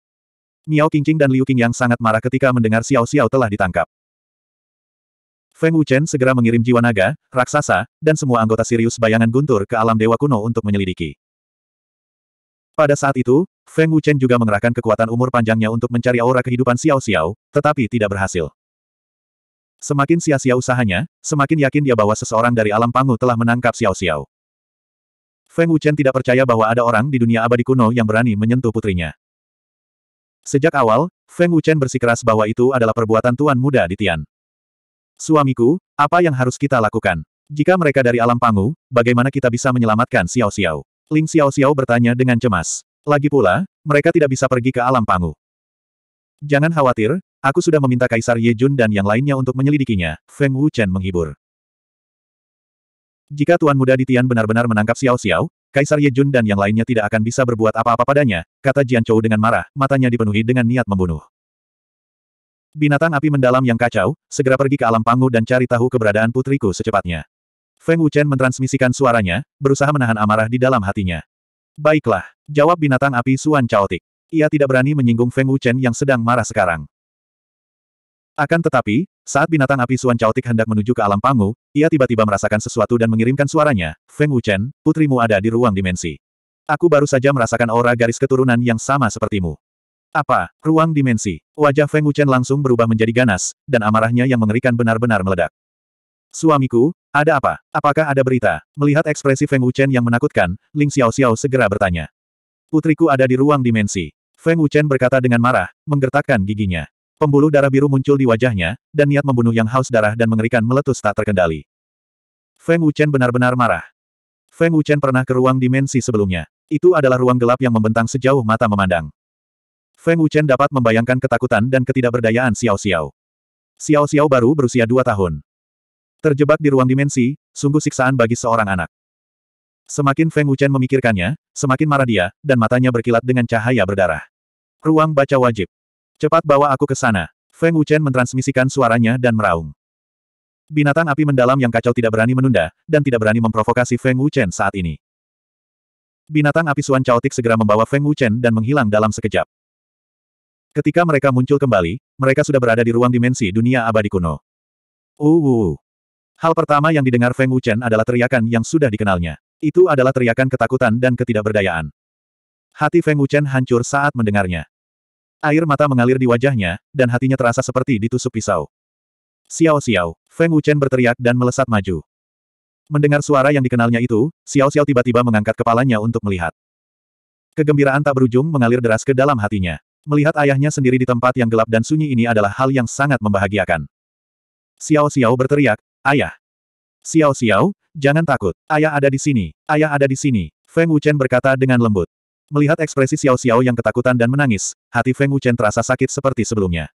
Miao Qingqing dan Liu Qing yang sangat marah ketika mendengar Xiao Xiao telah ditangkap. Feng Wuchen segera mengirim jiwa naga, raksasa, dan semua anggota Sirius bayangan guntur ke alam dewa kuno untuk menyelidiki. Pada saat itu, Feng Wuchen juga mengerahkan kekuatan umur panjangnya untuk mencari aura kehidupan Xiao Xiao, tetapi tidak berhasil. Semakin sia-sia usahanya, semakin yakin dia bahwa seseorang dari alam pangu telah menangkap Xiao Xiao. Feng Wuchen tidak percaya bahwa ada orang di dunia abadi kuno yang berani menyentuh putrinya. Sejak awal, Feng Wuchen bersikeras bahwa itu adalah perbuatan tuan muda di Tian. Suamiku, apa yang harus kita lakukan? Jika mereka dari alam pangu, bagaimana kita bisa menyelamatkan Xiao Xiao? Ling Xiao Xiao bertanya dengan cemas. Lagi pula, mereka tidak bisa pergi ke alam pangu. Jangan khawatir, Aku sudah meminta Kaisar Yejun dan yang lainnya untuk menyelidikinya, Feng Wuchen menghibur. Jika Tuan Muda Ditian benar-benar menangkap Xiao Xiao, Kaisar Yejun dan yang lainnya tidak akan bisa berbuat apa-apa padanya, kata Jian Chou dengan marah, matanya dipenuhi dengan niat membunuh. Binatang api mendalam yang kacau, segera pergi ke alam panggung dan cari tahu keberadaan putriku secepatnya. Feng Wuchen mentransmisikan suaranya, berusaha menahan amarah di dalam hatinya. Baiklah, jawab binatang api Suan Chaotik. Ia tidak berani menyinggung Feng Wuchen yang sedang marah sekarang. Akan tetapi, saat binatang api Suan Chaotik hendak menuju ke alam pangu, ia tiba-tiba merasakan sesuatu dan mengirimkan suaranya, Feng Wuchen, putrimu ada di ruang dimensi. Aku baru saja merasakan aura garis keturunan yang sama sepertimu. Apa, ruang dimensi? Wajah Feng Wuchen langsung berubah menjadi ganas, dan amarahnya yang mengerikan benar-benar meledak. Suamiku, ada apa? Apakah ada berita? Melihat ekspresi Feng Wuchen yang menakutkan, Ling Xiao Xiao segera bertanya. Putriku ada di ruang dimensi. Feng Wuchen berkata dengan marah, menggertakkan giginya. Pembuluh darah biru muncul di wajahnya, dan niat membunuh yang haus darah dan mengerikan meletus tak terkendali. Feng Wuchen benar-benar marah. Feng Wuchen pernah ke ruang dimensi sebelumnya. Itu adalah ruang gelap yang membentang sejauh mata memandang. Feng Wuchen dapat membayangkan ketakutan dan ketidakberdayaan Xiao Xiao. Xiao Xiao baru berusia dua tahun. Terjebak di ruang dimensi, sungguh siksaan bagi seorang anak. Semakin Feng Wuchen memikirkannya, semakin marah dia, dan matanya berkilat dengan cahaya berdarah. Ruang baca wajib. Cepat bawa aku ke sana. Feng Wuchen mentransmisikan suaranya dan meraung. Binatang api mendalam yang kacau tidak berani menunda, dan tidak berani memprovokasi Feng Wuchen saat ini. Binatang api Suan Chaotik segera membawa Feng Wuchen dan menghilang dalam sekejap. Ketika mereka muncul kembali, mereka sudah berada di ruang dimensi dunia abadi kuno. Uh. Hal pertama yang didengar Feng Wuchen adalah teriakan yang sudah dikenalnya. Itu adalah teriakan ketakutan dan ketidakberdayaan. Hati Feng Wuchen hancur saat mendengarnya. Air mata mengalir di wajahnya, dan hatinya terasa seperti ditusuk pisau. Xiao Xiao, Feng Wuchen berteriak dan melesat maju. Mendengar suara yang dikenalnya itu, Xiao Xiao tiba-tiba mengangkat kepalanya untuk melihat. Kegembiraan tak berujung mengalir deras ke dalam hatinya. Melihat ayahnya sendiri di tempat yang gelap dan sunyi ini adalah hal yang sangat membahagiakan. Xiao Xiao berteriak, Ayah! Xiao Xiao, jangan takut, ayah ada di sini, ayah ada di sini, Feng Wuchen berkata dengan lembut. Melihat ekspresi Xiao Xiao yang ketakutan dan menangis, hati Feng Wuchen terasa sakit seperti sebelumnya.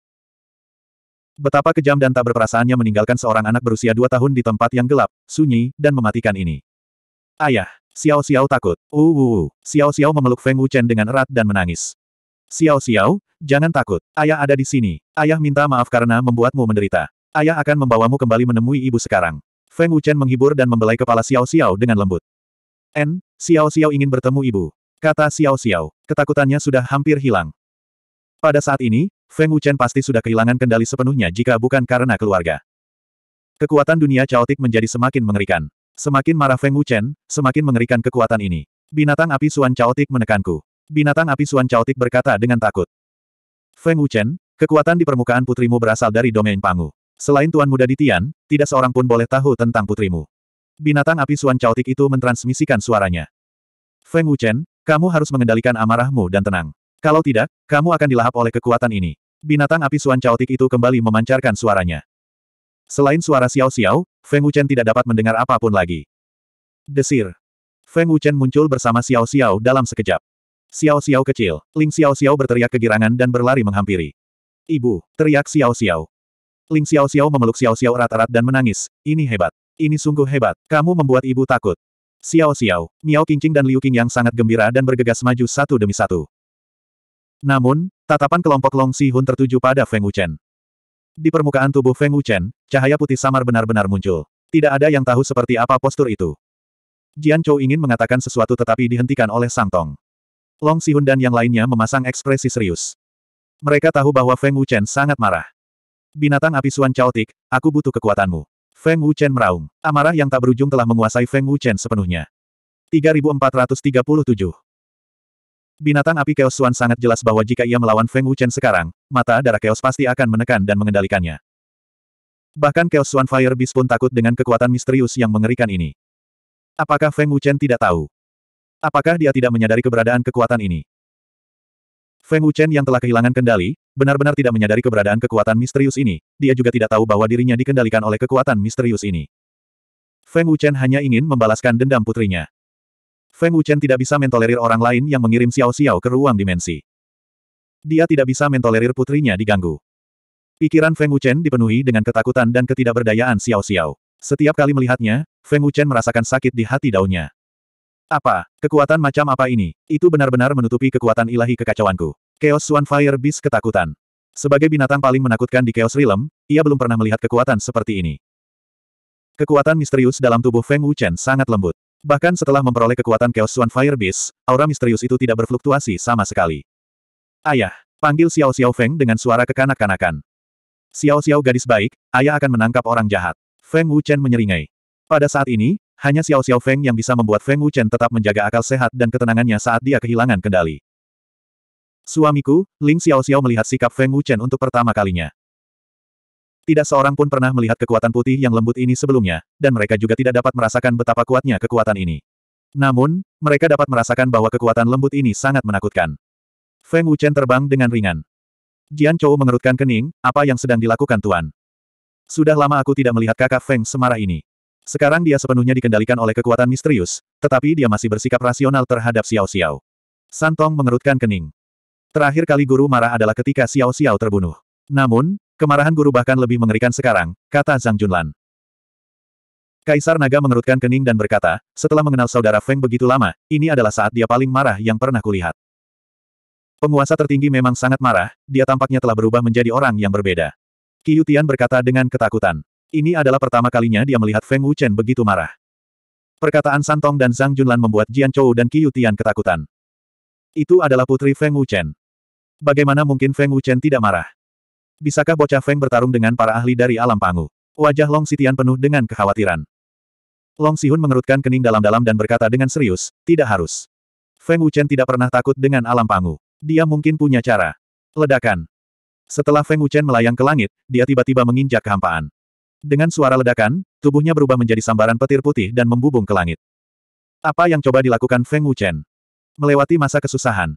Betapa kejam dan tak berperasaannya meninggalkan seorang anak berusia dua tahun di tempat yang gelap, sunyi, dan mematikan ini. Ayah, Xiao Xiao takut. Uh, Wu. Uh, uh. Xiao Xiao memeluk Feng Wuchen dengan erat dan menangis. Xiao Xiao, jangan takut. Ayah ada di sini. Ayah minta maaf karena membuatmu menderita. Ayah akan membawamu kembali menemui ibu sekarang. Feng Wuchen menghibur dan membelai kepala Xiao Xiao dengan lembut. N, Xiao Xiao ingin bertemu ibu. Kata Xiao Xiao, ketakutannya sudah hampir hilang. Pada saat ini, Feng Wuchen pasti sudah kehilangan kendali sepenuhnya jika bukan karena keluarga. Kekuatan dunia caotik menjadi semakin mengerikan. Semakin marah Feng Wuchen, semakin mengerikan kekuatan ini. Binatang api Suan Caotik menekanku. Binatang api Suan Caotik berkata dengan takut. Feng Wuchen, kekuatan di permukaan putrimu berasal dari domain Pangu. Selain Tuan Muda di Tian, tidak seorang pun boleh tahu tentang putrimu. Binatang api Suan Caotik itu mentransmisikan suaranya. Feng Wuchen, kamu harus mengendalikan amarahmu dan tenang. Kalau tidak, kamu akan dilahap oleh kekuatan ini. Binatang api Suan Chaotik itu kembali memancarkan suaranya. Selain suara siau-siau, Feng Wuchen tidak dapat mendengar apapun lagi. Desir. Feng Wuchen muncul bersama Xiao-Xiao dalam sekejap. Xiao-Xiao kecil, Ling Xiao-Xiao berteriak kegirangan dan berlari menghampiri. Ibu, teriak Xiao-Xiao. Ling Xiao Xiao memeluk Xiao Xiao erat-erat dan menangis. Ini hebat. Ini sungguh hebat. Kamu membuat ibu takut. Xiao Xiao, Miao Qingqing dan Liu Qing yang sangat gembira dan bergegas maju satu demi satu. Namun, tatapan kelompok Long Sihun tertuju pada Feng Wuchen. Di permukaan tubuh Feng Wuchen, cahaya putih samar benar-benar muncul. Tidak ada yang tahu seperti apa postur itu. Jian Chou ingin mengatakan sesuatu tetapi dihentikan oleh Sang Tong. Long Sihun dan yang lainnya memasang ekspresi serius. Mereka tahu bahwa Feng Wuchen sangat marah. Binatang api Suan Chaotik, aku butuh kekuatanmu. Feng Wuchen meraung. Amarah yang tak berujung telah menguasai Feng Wuchen sepenuhnya. 3437 Binatang api Chaos Xuan sangat jelas bahwa jika ia melawan Feng Wuchen sekarang, mata darah Chaos pasti akan menekan dan mengendalikannya. Bahkan Chaos Xuan Fire Beast pun takut dengan kekuatan misterius yang mengerikan ini. Apakah Feng Wuchen tidak tahu? Apakah dia tidak menyadari keberadaan kekuatan ini? Feng Wuchen yang telah kehilangan kendali, benar-benar tidak menyadari keberadaan kekuatan misterius ini, dia juga tidak tahu bahwa dirinya dikendalikan oleh kekuatan misterius ini. Feng Wuchen hanya ingin membalaskan dendam putrinya. Feng Wuchen tidak bisa mentolerir orang lain yang mengirim Xiao Xiao ke ruang dimensi. Dia tidak bisa mentolerir putrinya diganggu. Pikiran Feng Wuchen dipenuhi dengan ketakutan dan ketidakberdayaan Xiao Xiao. Setiap kali melihatnya, Feng Wuchen merasakan sakit di hati daunnya. Apa? Kekuatan macam apa ini? Itu benar-benar menutupi kekuatan ilahi kekacauanku. Chaos Fire Beast ketakutan. Sebagai binatang paling menakutkan di Chaos Realm, ia belum pernah melihat kekuatan seperti ini. Kekuatan misterius dalam tubuh Feng Wuchen sangat lembut. Bahkan setelah memperoleh kekuatan Chaos Fire Beast, aura misterius itu tidak berfluktuasi sama sekali. Ayah, panggil Xiao Xiao Feng dengan suara kekanak-kanakan. Xiao Xiao gadis baik, ayah akan menangkap orang jahat. Feng Wuchen menyeringai. Pada saat ini, hanya Xiao Xiao Feng yang bisa membuat Feng Wuchen tetap menjaga akal sehat dan ketenangannya saat dia kehilangan kendali. Suamiku, Ling Xiao Xiao melihat sikap Feng Wuchen untuk pertama kalinya. Tidak seorang pun pernah melihat kekuatan putih yang lembut ini sebelumnya, dan mereka juga tidak dapat merasakan betapa kuatnya kekuatan ini. Namun, mereka dapat merasakan bahwa kekuatan lembut ini sangat menakutkan. Feng Wuchen terbang dengan ringan. Jian Chou mengerutkan kening, apa yang sedang dilakukan Tuan? Sudah lama aku tidak melihat kakak Feng semarah ini. Sekarang dia sepenuhnya dikendalikan oleh kekuatan misterius, tetapi dia masih bersikap rasional terhadap Xiao Xiao. Santong mengerutkan kening. Terakhir kali guru marah adalah ketika Xiao Xiao terbunuh. Namun, kemarahan guru bahkan lebih mengerikan sekarang, kata Zhang Junlan. Kaisar Naga mengerutkan kening dan berkata, setelah mengenal saudara Feng begitu lama, ini adalah saat dia paling marah yang pernah kulihat. Penguasa tertinggi memang sangat marah, dia tampaknya telah berubah menjadi orang yang berbeda. Qiyutian berkata dengan ketakutan. Ini adalah pertama kalinya dia melihat Feng Wuchen begitu marah. Perkataan Santong dan Zhang Junlan membuat Jian Chou dan Qiu Tian ketakutan. Itu adalah putri Feng Wuchen. Bagaimana mungkin Feng Wuchen tidak marah? Bisakah bocah Feng bertarung dengan para ahli dari alam pangu? Wajah Long Sitian penuh dengan kekhawatiran. Long Sihun mengerutkan kening dalam-dalam dan berkata dengan serius, tidak harus. Feng Wuchen tidak pernah takut dengan alam pangu. Dia mungkin punya cara. Ledakan. Setelah Feng Wuchen melayang ke langit, dia tiba-tiba menginjak kehampaan. Dengan suara ledakan, tubuhnya berubah menjadi sambaran petir putih dan membubung ke langit. Apa yang coba dilakukan Feng Wuchen? Melewati masa kesusahan.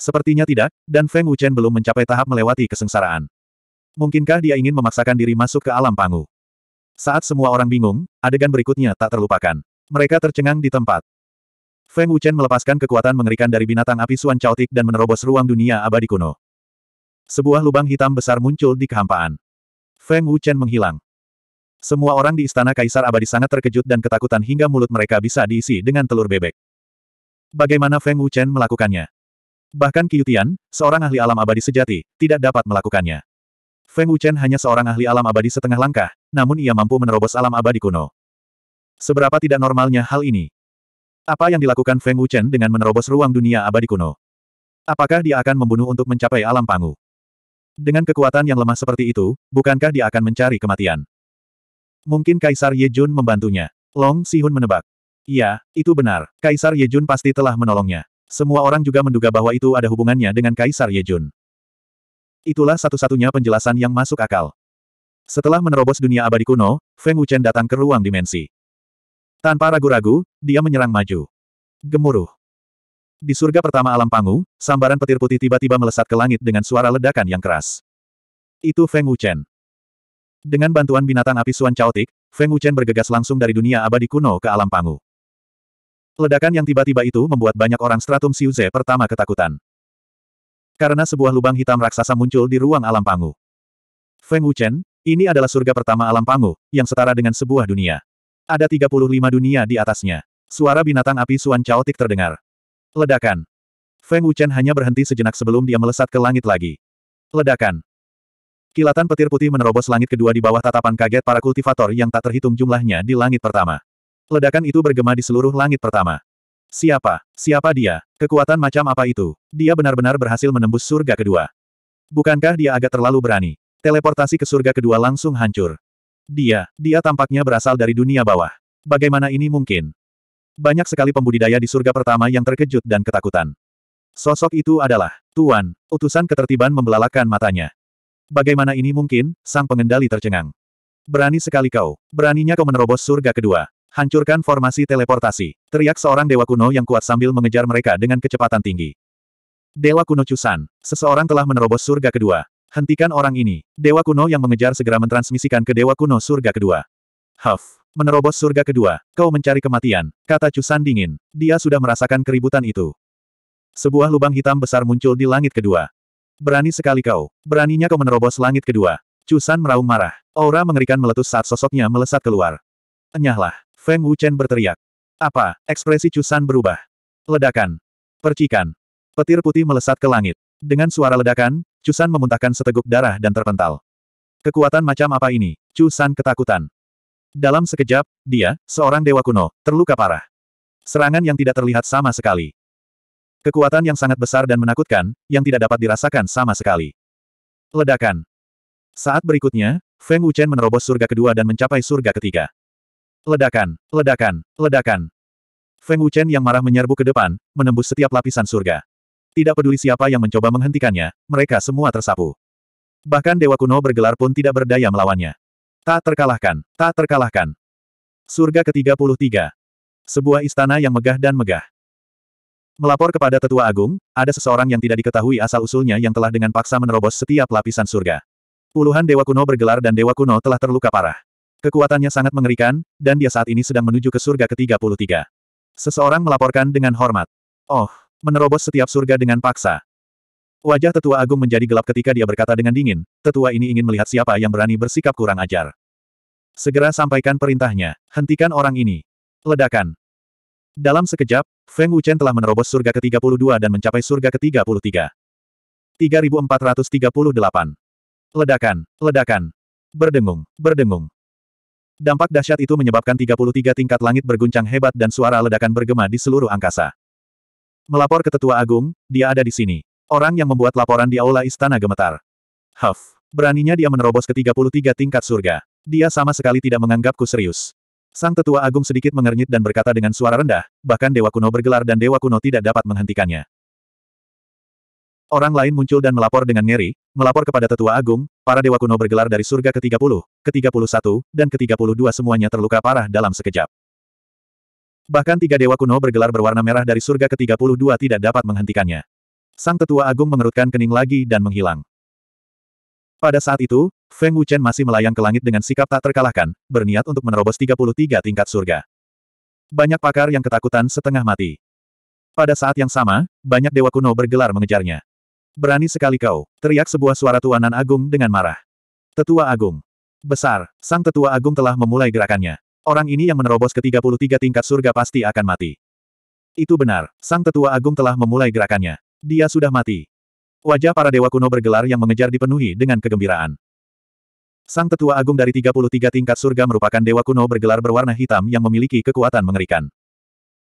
Sepertinya tidak, dan Feng Wuchen belum mencapai tahap melewati kesengsaraan. Mungkinkah dia ingin memaksakan diri masuk ke alam pangu? Saat semua orang bingung, adegan berikutnya tak terlupakan. Mereka tercengang di tempat. Feng Wuchen melepaskan kekuatan mengerikan dari binatang api Suan Chaotik dan menerobos ruang dunia abadi kuno. Sebuah lubang hitam besar muncul di kehampaan. Feng Wuchen menghilang. Semua orang di istana kaisar abadi sangat terkejut dan ketakutan hingga mulut mereka bisa diisi dengan telur bebek. Bagaimana Feng Wuchen melakukannya? Bahkan Qiutian, seorang ahli alam abadi sejati, tidak dapat melakukannya. Feng Wuchen hanya seorang ahli alam abadi setengah langkah, namun ia mampu menerobos alam abadi kuno. Seberapa tidak normalnya hal ini? Apa yang dilakukan Feng Wuchen dengan menerobos ruang dunia abadi kuno? Apakah dia akan membunuh untuk mencapai alam pangu? Dengan kekuatan yang lemah seperti itu, bukankah dia akan mencari kematian? Mungkin Kaisar Yejun membantunya. Long Sihun menebak. Iya, itu benar. Kaisar Yejun pasti telah menolongnya. Semua orang juga menduga bahwa itu ada hubungannya dengan Kaisar Yejun. Itulah satu-satunya penjelasan yang masuk akal. Setelah menerobos dunia abadi kuno, Feng Wuchen datang ke ruang dimensi. Tanpa ragu-ragu, dia menyerang maju. Gemuruh. Di surga pertama alam pangu, sambaran petir putih tiba-tiba melesat ke langit dengan suara ledakan yang keras. Itu Feng Wuchen. Dengan bantuan binatang api Suan Chaotic, Feng Wuchen bergegas langsung dari dunia abadi kuno ke alam pangu. Ledakan yang tiba-tiba itu membuat banyak orang stratum Siuze pertama ketakutan. Karena sebuah lubang hitam raksasa muncul di ruang alam pangu. Feng Wuchen, ini adalah surga pertama alam pangu, yang setara dengan sebuah dunia. Ada 35 dunia di atasnya. Suara binatang api Suan Chaotic terdengar. Ledakan. Feng Wuchen hanya berhenti sejenak sebelum dia melesat ke langit lagi. Ledakan. Kilatan petir putih menerobos langit kedua di bawah tatapan kaget para kultivator yang tak terhitung jumlahnya di langit pertama. Ledakan itu bergema di seluruh langit pertama. Siapa? Siapa dia? Kekuatan macam apa itu? Dia benar-benar berhasil menembus surga kedua. Bukankah dia agak terlalu berani? Teleportasi ke surga kedua langsung hancur. Dia, dia tampaknya berasal dari dunia bawah. Bagaimana ini mungkin? Banyak sekali pembudidaya di surga pertama yang terkejut dan ketakutan. Sosok itu adalah, Tuan, utusan ketertiban membelalakan matanya. Bagaimana ini mungkin? Sang pengendali tercengang. Berani sekali kau. Beraninya kau menerobos surga kedua. Hancurkan formasi teleportasi. Teriak seorang dewa kuno yang kuat sambil mengejar mereka dengan kecepatan tinggi. Dewa kuno Chusan. Seseorang telah menerobos surga kedua. Hentikan orang ini. Dewa kuno yang mengejar segera mentransmisikan ke dewa kuno surga kedua. Huff. Menerobos surga kedua. Kau mencari kematian. Kata Chusan dingin. Dia sudah merasakan keributan itu. Sebuah lubang hitam besar muncul di langit kedua. Berani sekali kau. Beraninya kau menerobos langit kedua. Cusan meraung marah. Aura mengerikan meletus saat sosoknya melesat keluar. Enyahlah. Feng Wuchen berteriak. Apa? Ekspresi Cusan berubah. Ledakan. Percikan. Petir putih melesat ke langit. Dengan suara ledakan, Cusan memuntahkan seteguk darah dan terpental. Kekuatan macam apa ini? Cusan ketakutan. Dalam sekejap, dia, seorang dewa kuno, terluka parah. Serangan yang tidak terlihat sama sekali. Kekuatan yang sangat besar dan menakutkan, yang tidak dapat dirasakan sama sekali. Ledakan. Saat berikutnya, Feng Wuchen menerobos surga kedua dan mencapai surga ketiga. Ledakan, ledakan, ledakan. Feng Wuchen yang marah menyerbu ke depan, menembus setiap lapisan surga. Tidak peduli siapa yang mencoba menghentikannya, mereka semua tersapu. Bahkan Dewa Kuno bergelar pun tidak berdaya melawannya. Tak terkalahkan, tak terkalahkan. Surga ke-33. Sebuah istana yang megah dan megah. Melapor kepada Tetua Agung, ada seseorang yang tidak diketahui asal-usulnya yang telah dengan paksa menerobos setiap lapisan surga. Puluhan Dewa Kuno bergelar dan Dewa Kuno telah terluka parah. Kekuatannya sangat mengerikan, dan dia saat ini sedang menuju ke surga ke-33. Seseorang melaporkan dengan hormat. Oh, menerobos setiap surga dengan paksa. Wajah Tetua Agung menjadi gelap ketika dia berkata dengan dingin, Tetua ini ingin melihat siapa yang berani bersikap kurang ajar. Segera sampaikan perintahnya, hentikan orang ini. Ledakan. Dalam sekejap, Feng Wuchen telah menerobos surga ke-32 dan mencapai surga ke-33. 3438. Ledakan, ledakan. Berdengung, berdengung. Dampak dahsyat itu menyebabkan 33 tingkat langit berguncang hebat dan suara ledakan bergema di seluruh angkasa. Melapor ke Tetua Agung, dia ada di sini. Orang yang membuat laporan di aula istana gemetar. Huff, beraninya dia menerobos ke 33 tingkat surga. Dia sama sekali tidak menganggapku serius. Sang tetua agung sedikit mengernyit dan berkata dengan suara rendah, bahkan dewa kuno bergelar dan dewa kuno tidak dapat menghentikannya. Orang lain muncul dan melapor dengan ngeri, melapor kepada tetua agung, para dewa kuno bergelar dari surga ke-30, ke-31, dan ke-32 semuanya terluka parah dalam sekejap. Bahkan tiga dewa kuno bergelar berwarna merah dari surga ke-32 tidak dapat menghentikannya. Sang tetua agung mengerutkan kening lagi dan menghilang. Pada saat itu, Feng Wuchen masih melayang ke langit dengan sikap tak terkalahkan, berniat untuk menerobos 33 tingkat surga. Banyak pakar yang ketakutan setengah mati. Pada saat yang sama, banyak dewa kuno bergelar mengejarnya. Berani sekali kau, teriak sebuah suara tuanan agung dengan marah. Tetua agung. Besar, sang tetua agung telah memulai gerakannya. Orang ini yang menerobos ke 33 tingkat surga pasti akan mati. Itu benar, sang tetua agung telah memulai gerakannya. Dia sudah mati. Wajah para dewa kuno bergelar yang mengejar dipenuhi dengan kegembiraan. Sang tetua agung dari 33 tingkat surga merupakan dewa kuno bergelar berwarna hitam yang memiliki kekuatan mengerikan.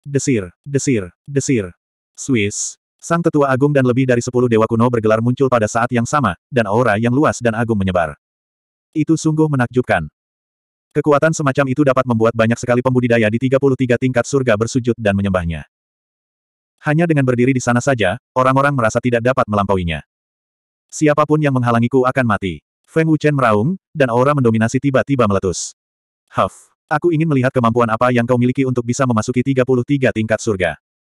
Desir, desir, desir. Swiss. Sang tetua agung dan lebih dari 10 dewa kuno bergelar muncul pada saat yang sama, dan aura yang luas dan agung menyebar. Itu sungguh menakjubkan. Kekuatan semacam itu dapat membuat banyak sekali pembudidaya di 33 tingkat surga bersujud dan menyembahnya. Hanya dengan berdiri di sana saja, orang-orang merasa tidak dapat melampauinya. Siapapun yang menghalangiku akan mati. Feng Wuchen meraung, dan aura mendominasi tiba-tiba meletus. Huff, aku ingin melihat kemampuan apa yang kau miliki untuk bisa memasuki 33 tingkat surga.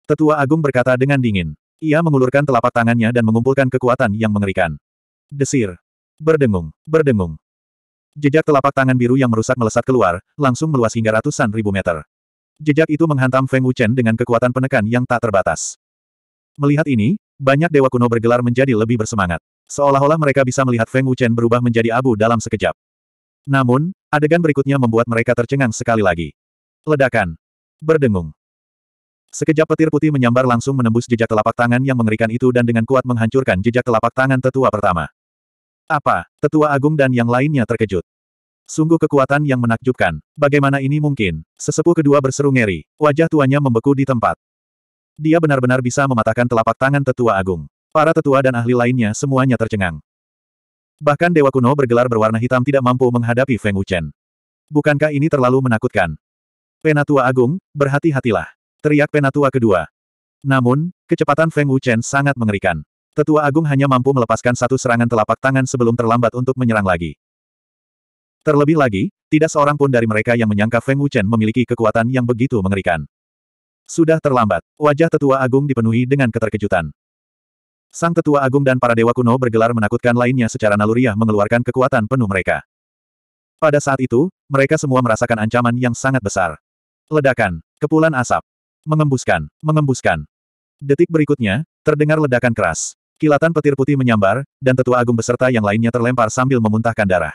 Tetua Agung berkata dengan dingin. Ia mengulurkan telapak tangannya dan mengumpulkan kekuatan yang mengerikan. Desir. Berdengung, berdengung. Jejak telapak tangan biru yang merusak melesat keluar, langsung meluas hingga ratusan ribu meter. Jejak itu menghantam Feng Wuchen dengan kekuatan penekan yang tak terbatas. Melihat ini, banyak dewa kuno bergelar menjadi lebih bersemangat. Seolah-olah mereka bisa melihat Feng Wuchen berubah menjadi abu dalam sekejap. Namun, adegan berikutnya membuat mereka tercengang sekali lagi. Ledakan. Berdengung. Sekejap petir putih menyambar langsung menembus jejak telapak tangan yang mengerikan itu dan dengan kuat menghancurkan jejak telapak tangan tetua pertama. Apa? Tetua Agung dan yang lainnya terkejut. Sungguh kekuatan yang menakjubkan. Bagaimana ini mungkin? Sesepuh kedua berseru ngeri. Wajah tuanya membeku di tempat. Dia benar-benar bisa mematahkan telapak tangan tetua agung. Para tetua dan ahli lainnya semuanya tercengang. Bahkan dewa kuno bergelar berwarna hitam tidak mampu menghadapi Feng Wuchen. Bukankah ini terlalu menakutkan? Penatua Agung, berhati-hatilah. Teriak penatua kedua. Namun, kecepatan Feng Wuchen sangat mengerikan. Tetua Agung hanya mampu melepaskan satu serangan telapak tangan sebelum terlambat untuk menyerang lagi. Terlebih lagi, tidak seorang pun dari mereka yang menyangka Feng Wuchen memiliki kekuatan yang begitu mengerikan. Sudah terlambat. Wajah tetua agung dipenuhi dengan keterkejutan. Sang tetua agung dan para dewa kuno bergelar menakutkan lainnya secara naluriah mengeluarkan kekuatan penuh mereka. Pada saat itu, mereka semua merasakan ancaman yang sangat besar. Ledakan, kepulan asap, mengembuskan, mengembuskan. Detik berikutnya, terdengar ledakan keras. Kilatan petir putih menyambar, dan tetua agung beserta yang lainnya terlempar sambil memuntahkan darah.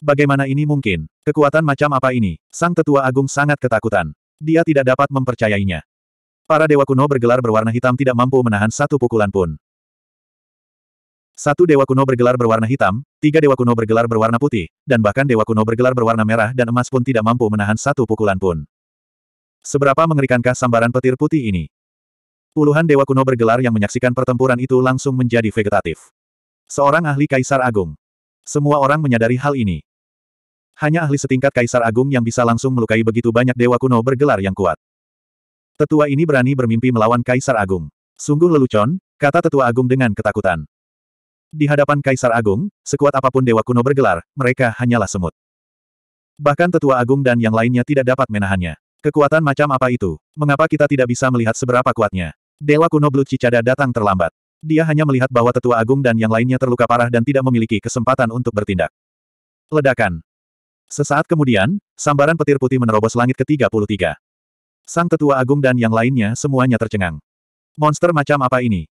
Bagaimana ini mungkin? Kekuatan macam apa ini? Sang tetua agung sangat ketakutan dia tidak dapat mempercayainya. Para dewa kuno bergelar berwarna hitam tidak mampu menahan satu pukulan pun. Satu dewa kuno bergelar berwarna hitam, tiga dewa kuno bergelar berwarna putih, dan bahkan dewa kuno bergelar berwarna merah dan emas pun tidak mampu menahan satu pukulan pun. Seberapa mengerikankah sambaran petir putih ini? Puluhan dewa kuno bergelar yang menyaksikan pertempuran itu langsung menjadi vegetatif. Seorang ahli kaisar agung. Semua orang menyadari hal ini. Hanya ahli setingkat Kaisar Agung yang bisa langsung melukai begitu banyak dewa kuno bergelar yang kuat. Tetua ini berani bermimpi melawan Kaisar Agung. Sungguh lelucon, kata Tetua Agung dengan ketakutan. Di hadapan Kaisar Agung, sekuat apapun dewa kuno bergelar, mereka hanyalah semut. Bahkan Tetua Agung dan yang lainnya tidak dapat menahannya. Kekuatan macam apa itu? Mengapa kita tidak bisa melihat seberapa kuatnya? Dewa kuno Blue Cicada datang terlambat. Dia hanya melihat bahwa Tetua Agung dan yang lainnya terluka parah dan tidak memiliki kesempatan untuk bertindak. Ledakan. Sesaat kemudian, sambaran petir putih menerobos langit ke-33. Sang tetua agung dan yang lainnya semuanya tercengang. Monster macam apa ini?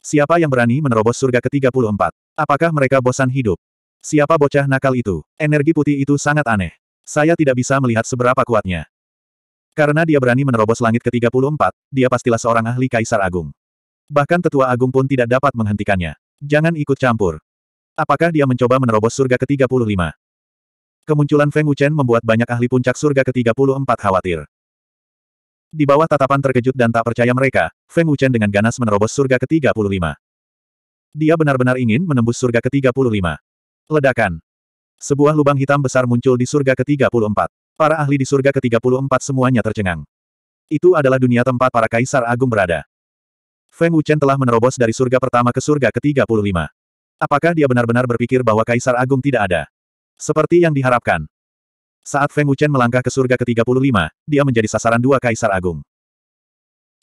Siapa yang berani menerobos surga ke-34? Apakah mereka bosan hidup? Siapa bocah nakal itu? Energi putih itu sangat aneh. Saya tidak bisa melihat seberapa kuatnya. Karena dia berani menerobos langit ke-34, dia pastilah seorang ahli kaisar agung. Bahkan tetua agung pun tidak dapat menghentikannya. Jangan ikut campur. Apakah dia mencoba menerobos surga ke-35? Kemunculan Feng Wuchen membuat banyak ahli puncak surga ke-34 khawatir. Di bawah tatapan terkejut dan tak percaya mereka, Feng Wuchen dengan ganas menerobos surga ke-35. Dia benar-benar ingin menembus surga ke-35. Ledakan. Sebuah lubang hitam besar muncul di surga ke-34. Para ahli di surga ke-34 semuanya tercengang. Itu adalah dunia tempat para kaisar agung berada. Feng Wuchen telah menerobos dari surga pertama ke surga ke-35. Apakah dia benar-benar berpikir bahwa kaisar agung tidak ada? Seperti yang diharapkan. Saat Feng Wuchen melangkah ke surga ke-35, dia menjadi sasaran dua kaisar agung.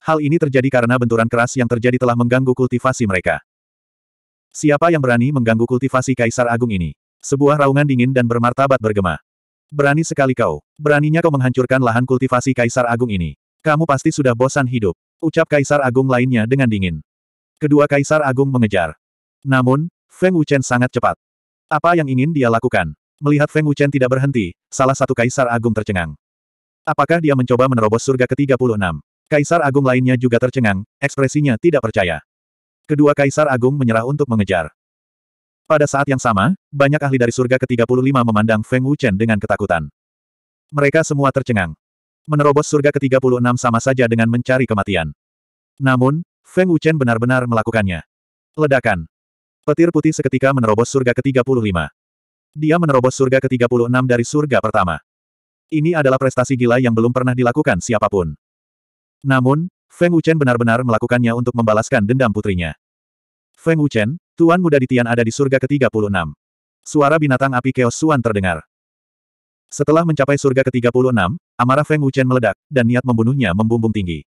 Hal ini terjadi karena benturan keras yang terjadi telah mengganggu kultivasi mereka. Siapa yang berani mengganggu kultivasi Kaisar Agung ini? Sebuah raungan dingin dan bermartabat bergema. Berani sekali kau. Beraninya kau menghancurkan lahan kultivasi Kaisar Agung ini. Kamu pasti sudah bosan hidup. Ucap Kaisar Agung lainnya dengan dingin. Kedua Kaisar Agung mengejar. Namun, Feng Wuchen sangat cepat. Apa yang ingin dia lakukan? Melihat Feng Wuchen tidak berhenti, salah satu kaisar agung tercengang. Apakah dia mencoba menerobos surga ke-36? Kaisar agung lainnya juga tercengang, ekspresinya tidak percaya. Kedua kaisar agung menyerah untuk mengejar. Pada saat yang sama, banyak ahli dari surga ke-35 memandang Feng Wuchen dengan ketakutan. Mereka semua tercengang. Menerobos surga ke-36 sama saja dengan mencari kematian. Namun, Feng Wuchen benar-benar melakukannya. Ledakan. Petir putih seketika menerobos surga ke-35. Dia menerobos surga ke-36 dari surga pertama. Ini adalah prestasi gila yang belum pernah dilakukan siapapun. Namun, Feng Wuchen benar-benar melakukannya untuk membalaskan dendam putrinya. Feng Wuchen, Tuan Muda Ditian ada di surga ke-36. Suara binatang api keos Suan terdengar. Setelah mencapai surga ke-36, amarah Feng Wuchen meledak, dan niat membunuhnya membumbung tinggi.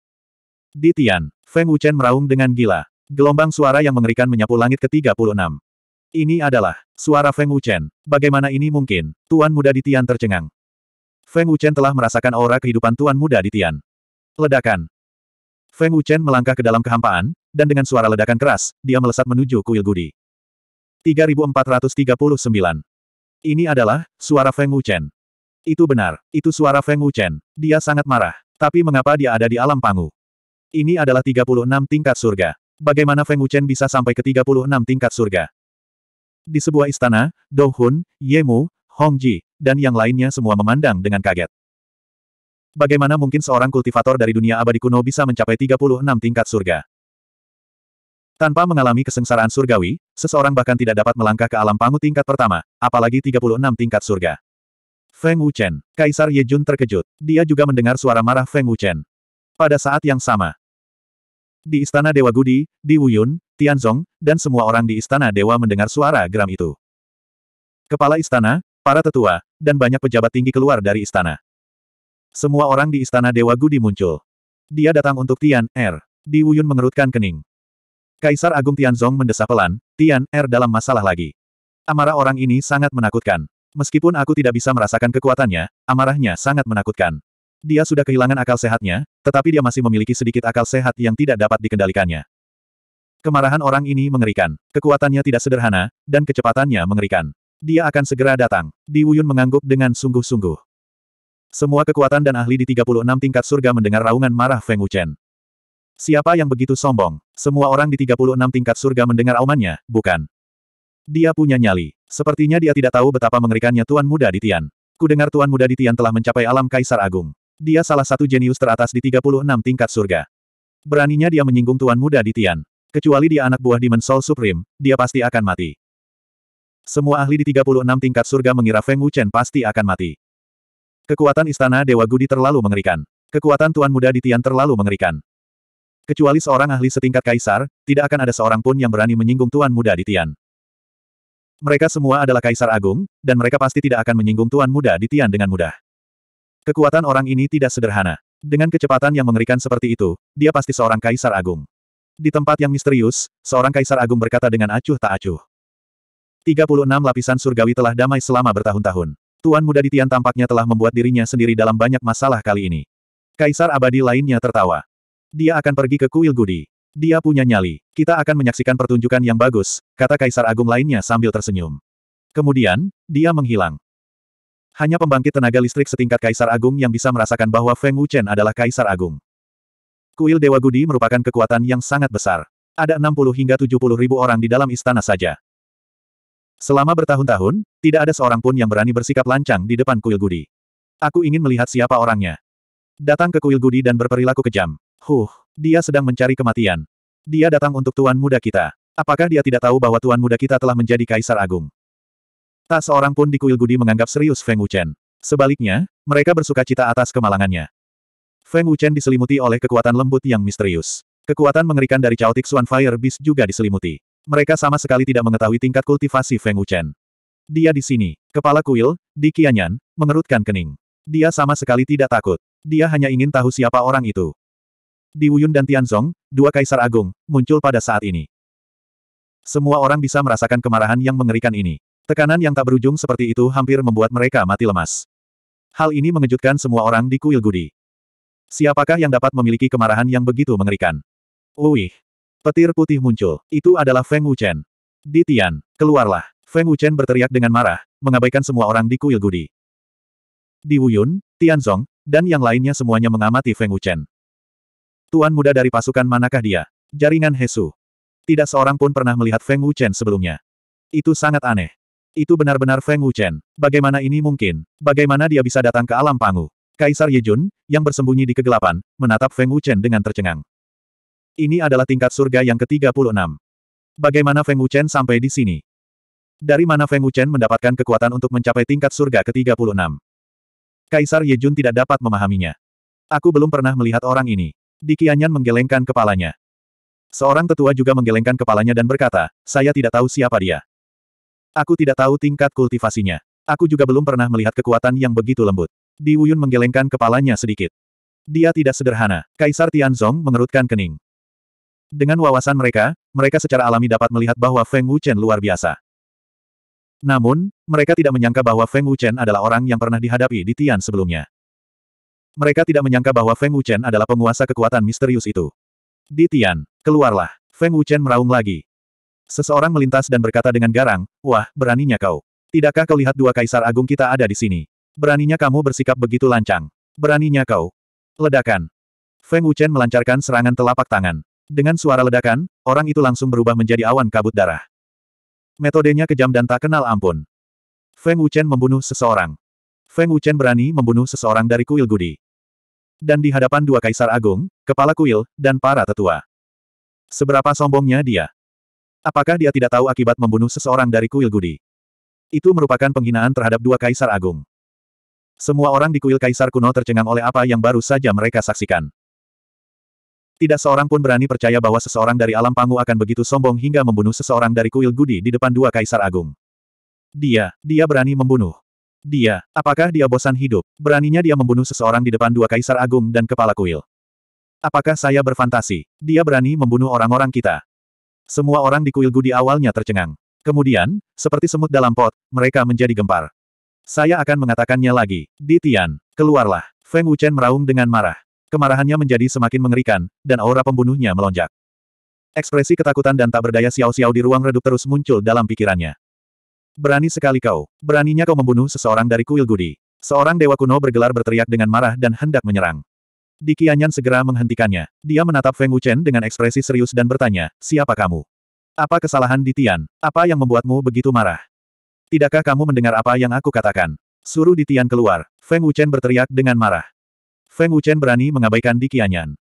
Ditian, Feng Wuchen meraung dengan gila. Gelombang suara yang mengerikan menyapu langit ke-36. Ini adalah suara Feng Wuchen. Bagaimana ini mungkin? Tuan muda di Tian tercengang. Feng Wuchen telah merasakan aura kehidupan tuan muda di Tian. Ledakan. Feng Wuchen melangkah ke dalam kehampaan, dan dengan suara ledakan keras, dia melesat menuju kuil Gudi. 3439. Ini adalah suara Feng Wuchen. Itu benar, itu suara Feng Wuchen. Dia sangat marah, tapi mengapa dia ada di alam pangu? Ini adalah 36 tingkat surga. Bagaimana Feng Wuchen bisa sampai ke 36 tingkat surga? Di sebuah istana, Dou Hun, Ye Mu, Hong Ji, dan yang lainnya semua memandang dengan kaget. Bagaimana mungkin seorang kultivator dari dunia abadi kuno bisa mencapai 36 tingkat surga? Tanpa mengalami kesengsaraan surgawi, seseorang bahkan tidak dapat melangkah ke alam pangu tingkat pertama, apalagi 36 tingkat surga. Feng Wuchen, Kaisar Ye Jun terkejut. Dia juga mendengar suara marah Feng Wuchen. Pada saat yang sama, di Istana Dewa Gudi, di Wuyun, Tianzong, dan semua orang di istana dewa mendengar suara geram itu. Kepala istana, para tetua, dan banyak pejabat tinggi keluar dari istana. Semua orang di istana dewa Gudi muncul. Dia datang untuk Tian Er. Di Wuyun mengerutkan kening. Kaisar Agung Tianzong mendesah pelan, Tian Er dalam masalah lagi. Amarah orang ini sangat menakutkan. Meskipun aku tidak bisa merasakan kekuatannya, amarahnya sangat menakutkan. Dia sudah kehilangan akal sehatnya, tetapi dia masih memiliki sedikit akal sehat yang tidak dapat dikendalikannya. Kemarahan orang ini mengerikan. Kekuatannya tidak sederhana, dan kecepatannya mengerikan. Dia akan segera datang. Di Wuyun mengangguk dengan sungguh-sungguh. Semua kekuatan dan ahli di 36 tingkat surga mendengar raungan marah Feng Wuchen. Siapa yang begitu sombong? Semua orang di 36 tingkat surga mendengar aumannya, bukan? Dia punya nyali. Sepertinya dia tidak tahu betapa mengerikannya Tuan Muda di Tian. Ku dengar Tuan Muda di Tian telah mencapai alam Kaisar Agung. Dia salah satu jenius teratas di 36 tingkat surga. Beraninya dia menyinggung Tuan Muda di Tian. Kecuali dia anak buah Demon Soul Supreme, dia pasti akan mati. Semua ahli di 36 tingkat surga mengira Feng Wuchen pasti akan mati. Kekuatan istana Dewa Gudi terlalu mengerikan. Kekuatan Tuan Muda di Tian terlalu mengerikan. Kecuali seorang ahli setingkat kaisar, tidak akan ada seorang pun yang berani menyinggung Tuan Muda di Tian. Mereka semua adalah kaisar agung, dan mereka pasti tidak akan menyinggung Tuan Muda di Tian dengan mudah. Kekuatan orang ini tidak sederhana. Dengan kecepatan yang mengerikan seperti itu, dia pasti seorang kaisar agung. Di tempat yang misterius, seorang kaisar agung berkata dengan acuh tak acuh. 36 lapisan surgawi telah damai selama bertahun-tahun. Tuan muda Ditian tampaknya telah membuat dirinya sendiri dalam banyak masalah kali ini. Kaisar abadi lainnya tertawa. Dia akan pergi ke kuil gudi. Dia punya nyali. Kita akan menyaksikan pertunjukan yang bagus, kata kaisar agung lainnya sambil tersenyum. Kemudian, dia menghilang. Hanya pembangkit tenaga listrik setingkat kaisar agung yang bisa merasakan bahwa Feng Wuchen adalah kaisar agung. Kuil Dewa Gudi merupakan kekuatan yang sangat besar. Ada 60 hingga 70 ribu orang di dalam istana saja. Selama bertahun-tahun, tidak ada seorang pun yang berani bersikap lancang di depan kuil Gudi. Aku ingin melihat siapa orangnya. Datang ke kuil Gudi dan berperilaku kejam. Huh, dia sedang mencari kematian. Dia datang untuk tuan muda kita. Apakah dia tidak tahu bahwa tuan muda kita telah menjadi kaisar agung? Tak seorang pun di kuil Gudi menganggap serius Feng Wuchen. Sebaliknya, mereka bersuka cita atas kemalangannya. Feng Wuchen diselimuti oleh kekuatan lembut yang misterius. Kekuatan mengerikan dari Chaotic Swan Fire Beast juga diselimuti. Mereka sama sekali tidak mengetahui tingkat kultivasi Feng Wuchen. Dia di sini, kepala kuil, di Qianyan, mengerutkan kening. Dia sama sekali tidak takut. Dia hanya ingin tahu siapa orang itu. Di Wuyun dan Tianzong, dua kaisar agung, muncul pada saat ini. Semua orang bisa merasakan kemarahan yang mengerikan ini. Tekanan yang tak berujung seperti itu hampir membuat mereka mati lemas. Hal ini mengejutkan semua orang di kuil Gudi. Siapakah yang dapat memiliki kemarahan yang begitu mengerikan? Uih! Petir putih muncul. Itu adalah Feng Wuchen. Di Tian, keluarlah. Feng Wuchen berteriak dengan marah, mengabaikan semua orang di kuil Gudi. Di Wuyun, Tianzong, dan yang lainnya semuanya mengamati Feng Wuchen. Tuan muda dari pasukan manakah dia? Jaringan Hesu. Tidak seorang pun pernah melihat Feng Wuchen sebelumnya. Itu sangat aneh. Itu benar-benar Feng Wuchen. Bagaimana ini mungkin? Bagaimana dia bisa datang ke alam pangu? Kaisar Yejun, yang bersembunyi di kegelapan, menatap Feng Wuchen dengan tercengang. Ini adalah tingkat surga yang ke-36. Bagaimana Feng Wuchen sampai di sini? Dari mana Feng Wuchen mendapatkan kekuatan untuk mencapai tingkat surga ke-36? Kaisar Yejun tidak dapat memahaminya. Aku belum pernah melihat orang ini. Dikianyan menggelengkan kepalanya. Seorang tetua juga menggelengkan kepalanya dan berkata, saya tidak tahu siapa dia. Aku tidak tahu tingkat kultivasinya. Aku juga belum pernah melihat kekuatan yang begitu lembut. Di Wuyun menggelengkan kepalanya sedikit. Dia tidak sederhana. Kaisar Tianzong mengerutkan kening. Dengan wawasan mereka, mereka secara alami dapat melihat bahwa Feng Wuchen luar biasa. Namun, mereka tidak menyangka bahwa Feng Wuchen adalah orang yang pernah dihadapi di Tian sebelumnya. Mereka tidak menyangka bahwa Feng Wuchen adalah penguasa kekuatan misterius itu. Di Tian, keluarlah. Feng Wuchen meraung lagi. Seseorang melintas dan berkata dengan garang, Wah, beraninya kau. Tidakkah kau lihat dua kaisar agung kita ada di sini? Beraninya kamu bersikap begitu lancang. Beraninya kau. Ledakan. Feng Wuchen melancarkan serangan telapak tangan. Dengan suara ledakan, orang itu langsung berubah menjadi awan kabut darah. Metodenya kejam dan tak kenal ampun. Feng Wuchen membunuh seseorang. Feng Wuchen berani membunuh seseorang dari kuil Gudi. Dan di hadapan dua kaisar agung, kepala kuil, dan para tetua. Seberapa sombongnya dia? Apakah dia tidak tahu akibat membunuh seseorang dari kuil Gudi? Itu merupakan penghinaan terhadap dua kaisar agung. Semua orang di kuil kaisar kuno tercengang oleh apa yang baru saja mereka saksikan. Tidak seorang pun berani percaya bahwa seseorang dari alam pangu akan begitu sombong hingga membunuh seseorang dari kuil Gudi di depan dua kaisar agung. Dia, dia berani membunuh. Dia, apakah dia bosan hidup? Beraninya dia membunuh seseorang di depan dua kaisar agung dan kepala kuil. Apakah saya berfantasi? Dia berani membunuh orang-orang kita. Semua orang di kuil Gudi awalnya tercengang. Kemudian, seperti semut dalam pot, mereka menjadi gempar. Saya akan mengatakannya lagi. Di Tian, keluarlah. Feng Wuchen meraung dengan marah. Kemarahannya menjadi semakin mengerikan, dan aura pembunuhnya melonjak. Ekspresi ketakutan dan tak berdaya Xiao Xiao di ruang redup terus muncul dalam pikirannya. Berani sekali kau. Beraninya kau membunuh seseorang dari kuil Gudi. Seorang dewa kuno bergelar berteriak dengan marah dan hendak menyerang. Di Qianyan segera menghentikannya. Dia menatap Feng Wuchen dengan ekspresi serius dan bertanya, siapa kamu? Apa kesalahan di Tian? Apa yang membuatmu begitu marah? Tidakkah kamu mendengar apa yang aku katakan? Suruh Ditian keluar. Feng Wuchen berteriak dengan marah. Feng Wuchen berani mengabaikan Dikianyan.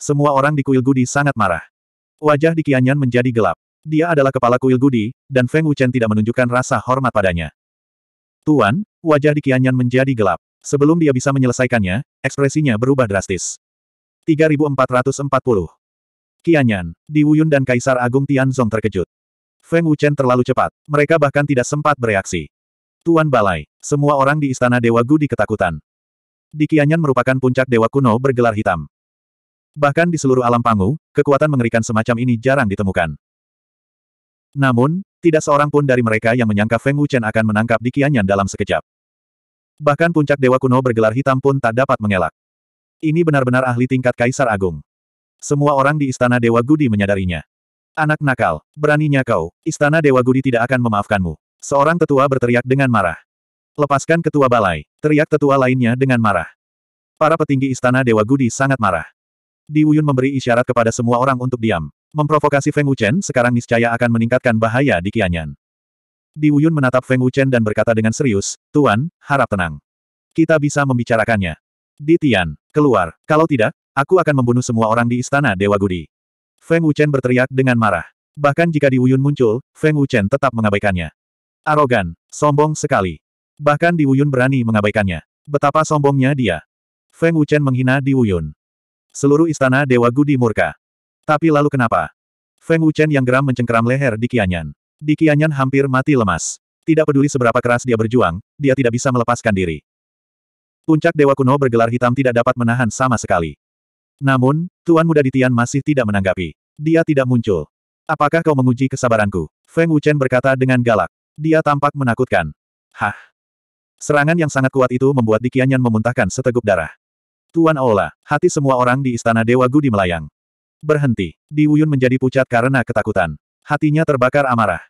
Semua orang di kuil Gudi sangat marah. Wajah Dikianyan menjadi gelap. Dia adalah kepala kuil Gudi, dan Feng Wuchen tidak menunjukkan rasa hormat padanya. Tuan, wajah Dikianyan menjadi gelap. Sebelum dia bisa menyelesaikannya, ekspresinya berubah drastis. 3440 Qianyan, Di Wuyun dan Kaisar Agung Tianzong terkejut. Feng Wuchen terlalu cepat, mereka bahkan tidak sempat bereaksi. Tuan Balai, semua orang di Istana Dewa Gu di ketakutan. Dikianyan merupakan puncak dewa kuno bergelar hitam. Bahkan di seluruh alam pangu, kekuatan mengerikan semacam ini jarang ditemukan. Namun, tidak seorang pun dari mereka yang menyangka Feng Wuchen akan menangkap Dikianyan dalam sekejap. Bahkan puncak dewa kuno bergelar hitam pun tak dapat mengelak. Ini benar-benar ahli tingkat Kaisar Agung. Semua orang di Istana Dewa Gudi menyadarinya. Anak nakal, beraninya kau, istana Dewa Gudi tidak akan memaafkanmu. Seorang tetua berteriak dengan marah. Lepaskan ketua balai, teriak tetua lainnya dengan marah. Para petinggi istana Dewa Gudi sangat marah. Di Wuyun memberi isyarat kepada semua orang untuk diam. Memprovokasi Feng Wuchen sekarang niscaya akan meningkatkan bahaya di Qianyan. Di Wuyun menatap Feng Wuchen dan berkata dengan serius, Tuan, harap tenang. Kita bisa membicarakannya. Di Tian, keluar, kalau tidak, aku akan membunuh semua orang di istana Dewa Gudi. Feng Wuchen berteriak dengan marah. Bahkan jika Di Wuyun muncul, Feng Wuchen tetap mengabaikannya. Arogan, sombong sekali. Bahkan Di Wuyun berani mengabaikannya. Betapa sombongnya dia. Feng Wuchen menghina Di Wuyun. Seluruh istana Dewa Gudi murka. Tapi lalu kenapa? Feng Wuchen yang geram mencengkeram leher di Qianyan. Di Qianyan hampir mati lemas. Tidak peduli seberapa keras dia berjuang, dia tidak bisa melepaskan diri. Puncak Dewa Kuno bergelar hitam tidak dapat menahan sama sekali. Namun, Tuan Muda Ditian masih tidak menanggapi. Dia tidak muncul. Apakah kau menguji kesabaranku? Feng Wuchen berkata dengan galak. Dia tampak menakutkan. Hah. Serangan yang sangat kuat itu membuat Dikianyan memuntahkan seteguk darah. Tuan Aula, hati semua orang di Istana Dewa Gudi melayang. Berhenti. Di Wuyun menjadi pucat karena ketakutan. Hatinya terbakar amarah.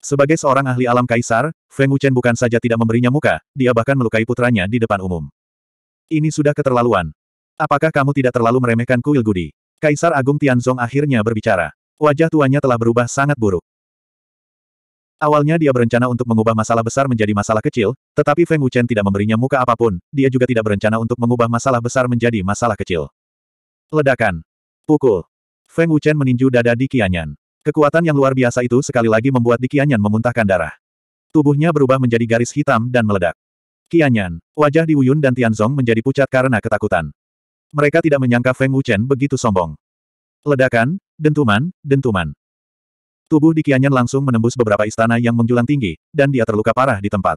Sebagai seorang ahli alam kaisar, Feng Wuchen bukan saja tidak memberinya muka, dia bahkan melukai putranya di depan umum. Ini sudah keterlaluan, Apakah kamu tidak terlalu meremehkan kuil Gudi? Kaisar Agung Tianzong akhirnya berbicara. Wajah tuanya telah berubah sangat buruk. Awalnya dia berencana untuk mengubah masalah besar menjadi masalah kecil, tetapi Feng Wuchen tidak memberinya muka apapun, dia juga tidak berencana untuk mengubah masalah besar menjadi masalah kecil. Ledakan. Pukul. Feng Wuchen meninju dada di Qianyan. Kekuatan yang luar biasa itu sekali lagi membuat di Qianyan memuntahkan darah. Tubuhnya berubah menjadi garis hitam dan meledak. Qianyan, wajah Di Wuyun dan Tianzong menjadi pucat karena ketakutan mereka tidak menyangka Feng Wuchen begitu sombong. Ledakan, dentuman, dentuman. Tubuh di Dikianyan langsung menembus beberapa istana yang menjulang tinggi, dan dia terluka parah di tempat.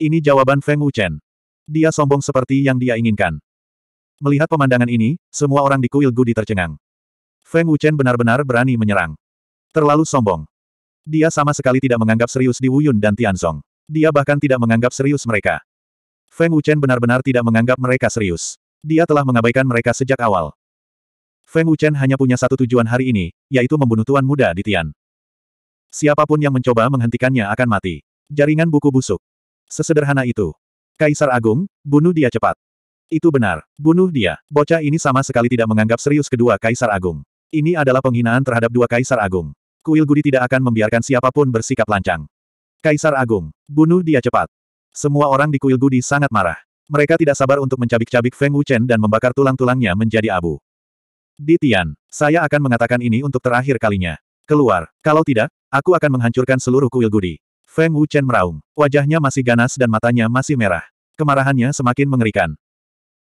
Ini jawaban Feng Wuchen. Dia sombong seperti yang dia inginkan. Melihat pemandangan ini, semua orang di kuil Gudi tercengang. Feng Wuchen benar-benar berani menyerang. Terlalu sombong. Dia sama sekali tidak menganggap serius di Wuyun dan Tianzong. Dia bahkan tidak menganggap serius mereka. Feng Wuchen benar-benar tidak menganggap mereka serius. Dia telah mengabaikan mereka sejak awal. Feng Wuchen hanya punya satu tujuan hari ini, yaitu membunuh tuan muda di Tian. Siapapun yang mencoba menghentikannya akan mati. Jaringan buku busuk. Sesederhana itu. Kaisar Agung, bunuh dia cepat. Itu benar, bunuh dia. Bocah ini sama sekali tidak menganggap serius kedua Kaisar Agung. Ini adalah penghinaan terhadap dua Kaisar Agung. Kuil Gudi tidak akan membiarkan siapapun bersikap lancang. Kaisar Agung, bunuh dia cepat. Semua orang di Kuil Gudi sangat marah. Mereka tidak sabar untuk mencabik-cabik Feng Wuchen dan membakar tulang-tulangnya menjadi abu. Di Tian, saya akan mengatakan ini untuk terakhir kalinya. Keluar, kalau tidak, aku akan menghancurkan seluruh kuil Gudi. Feng Wuchen meraung. Wajahnya masih ganas dan matanya masih merah. Kemarahannya semakin mengerikan.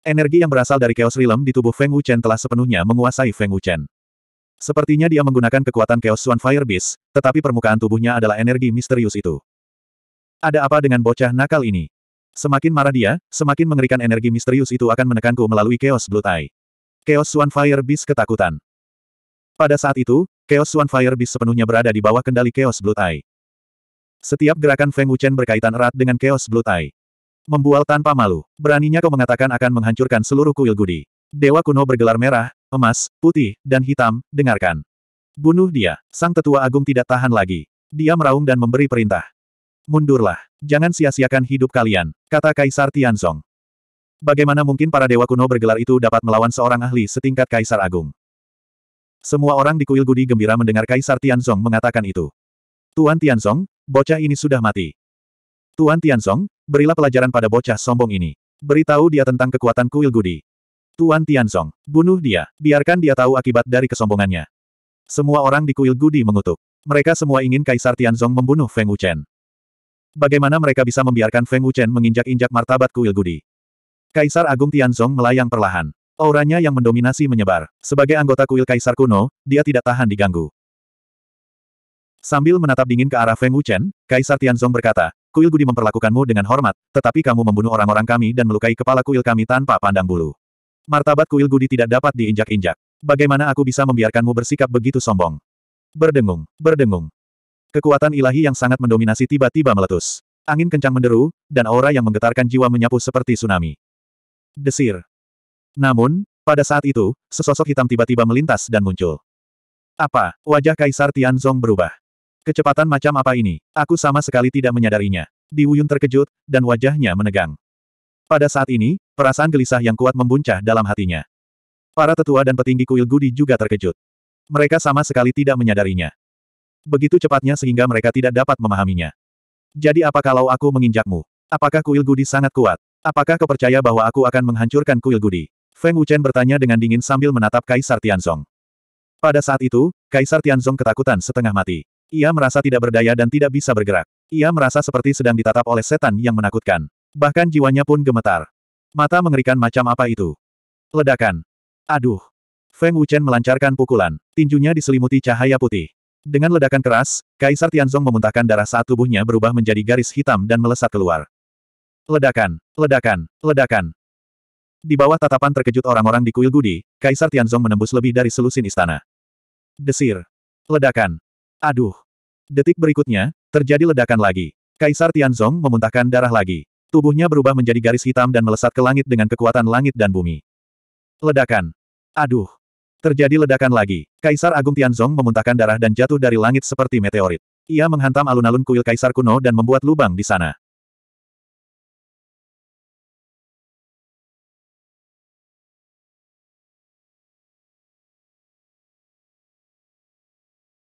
Energi yang berasal dari Chaos Realm di tubuh Feng Wuchen telah sepenuhnya menguasai Feng Wuchen. Sepertinya dia menggunakan kekuatan Chaos Swan Fire Beast, tetapi permukaan tubuhnya adalah energi misterius itu. Ada apa dengan bocah nakal ini? Semakin marah dia, semakin mengerikan energi misterius itu akan menekanku melalui Chaos Blood Eye. Chaos Swanfire Beast ketakutan. Pada saat itu, Chaos Swanfire Beast sepenuhnya berada di bawah kendali Chaos Blood Eye. Setiap gerakan Feng Wuchen berkaitan erat dengan Chaos Blood Eye. Membual tanpa malu, beraninya kau mengatakan akan menghancurkan seluruh kuil gudi. Dewa kuno bergelar merah, emas, putih, dan hitam, dengarkan. Bunuh dia, sang tetua agung tidak tahan lagi. Dia meraung dan memberi perintah. Mundurlah. Jangan sia-siakan hidup kalian, kata Kaisar Tianzong. Bagaimana mungkin para dewa kuno bergelar itu dapat melawan seorang ahli setingkat Kaisar Agung? Semua orang di kuil Gudi gembira mendengar Kaisar Tianzong mengatakan itu. Tuan Tianzong, bocah ini sudah mati. Tuan Tianzong, berilah pelajaran pada bocah sombong ini. Beritahu dia tentang kekuatan kuil Gudi. Tuan Tianzong, bunuh dia, biarkan dia tahu akibat dari kesombongannya. Semua orang di kuil Gudi mengutuk. Mereka semua ingin Kaisar Tianzong membunuh Feng Wuchen. Bagaimana mereka bisa membiarkan Feng Wuchen menginjak-injak martabat kuil Gudi? Kaisar Agung Tianzong melayang perlahan. Auranya yang mendominasi menyebar. Sebagai anggota kuil Kaisar kuno, dia tidak tahan diganggu. Sambil menatap dingin ke arah Feng Wuchen, Kaisar Tianzong berkata, Kuil Gudi memperlakukanmu dengan hormat, tetapi kamu membunuh orang-orang kami dan melukai kepala kuil kami tanpa pandang bulu. Martabat kuil Gudi tidak dapat diinjak-injak. Bagaimana aku bisa membiarkanmu bersikap begitu sombong? Berdengung, berdengung. Kekuatan ilahi yang sangat mendominasi tiba-tiba meletus. Angin kencang menderu, dan aura yang menggetarkan jiwa menyapu seperti tsunami. Desir. Namun, pada saat itu, sesosok hitam tiba-tiba melintas dan muncul. Apa? Wajah Kaisar Tianzong berubah. Kecepatan macam apa ini? Aku sama sekali tidak menyadarinya. Di Wuyun terkejut, dan wajahnya menegang. Pada saat ini, perasaan gelisah yang kuat membuncah dalam hatinya. Para tetua dan petinggi kuil Gudi juga terkejut. Mereka sama sekali tidak menyadarinya. Begitu cepatnya sehingga mereka tidak dapat memahaminya. Jadi apa kalau aku menginjakmu? Apakah kuil gudi sangat kuat? Apakah kau percaya bahwa aku akan menghancurkan kuil gudi? Feng Wuchen bertanya dengan dingin sambil menatap Kaisar Tianzong. Pada saat itu, Kaisar Tianzong ketakutan setengah mati. Ia merasa tidak berdaya dan tidak bisa bergerak. Ia merasa seperti sedang ditatap oleh setan yang menakutkan. Bahkan jiwanya pun gemetar. Mata mengerikan macam apa itu? Ledakan. Aduh. Feng Wuchen melancarkan pukulan. Tinjunya diselimuti cahaya putih. Dengan ledakan keras, Kaisar Tianzong memuntahkan darah saat tubuhnya berubah menjadi garis hitam dan melesat keluar. Ledakan, ledakan, ledakan. Di bawah tatapan terkejut orang-orang di kuil Gudi, Kaisar Tianzong menembus lebih dari selusin istana. Desir. Ledakan. Aduh. Detik berikutnya, terjadi ledakan lagi. Kaisar Tianzong memuntahkan darah lagi. Tubuhnya berubah menjadi garis hitam dan melesat ke langit dengan kekuatan langit dan bumi. Ledakan. Aduh. Terjadi ledakan lagi. Kaisar Agung Tianzong memuntahkan darah dan jatuh dari langit seperti meteorit. Ia menghantam alun-alun kuil kaisar kuno dan membuat lubang di sana.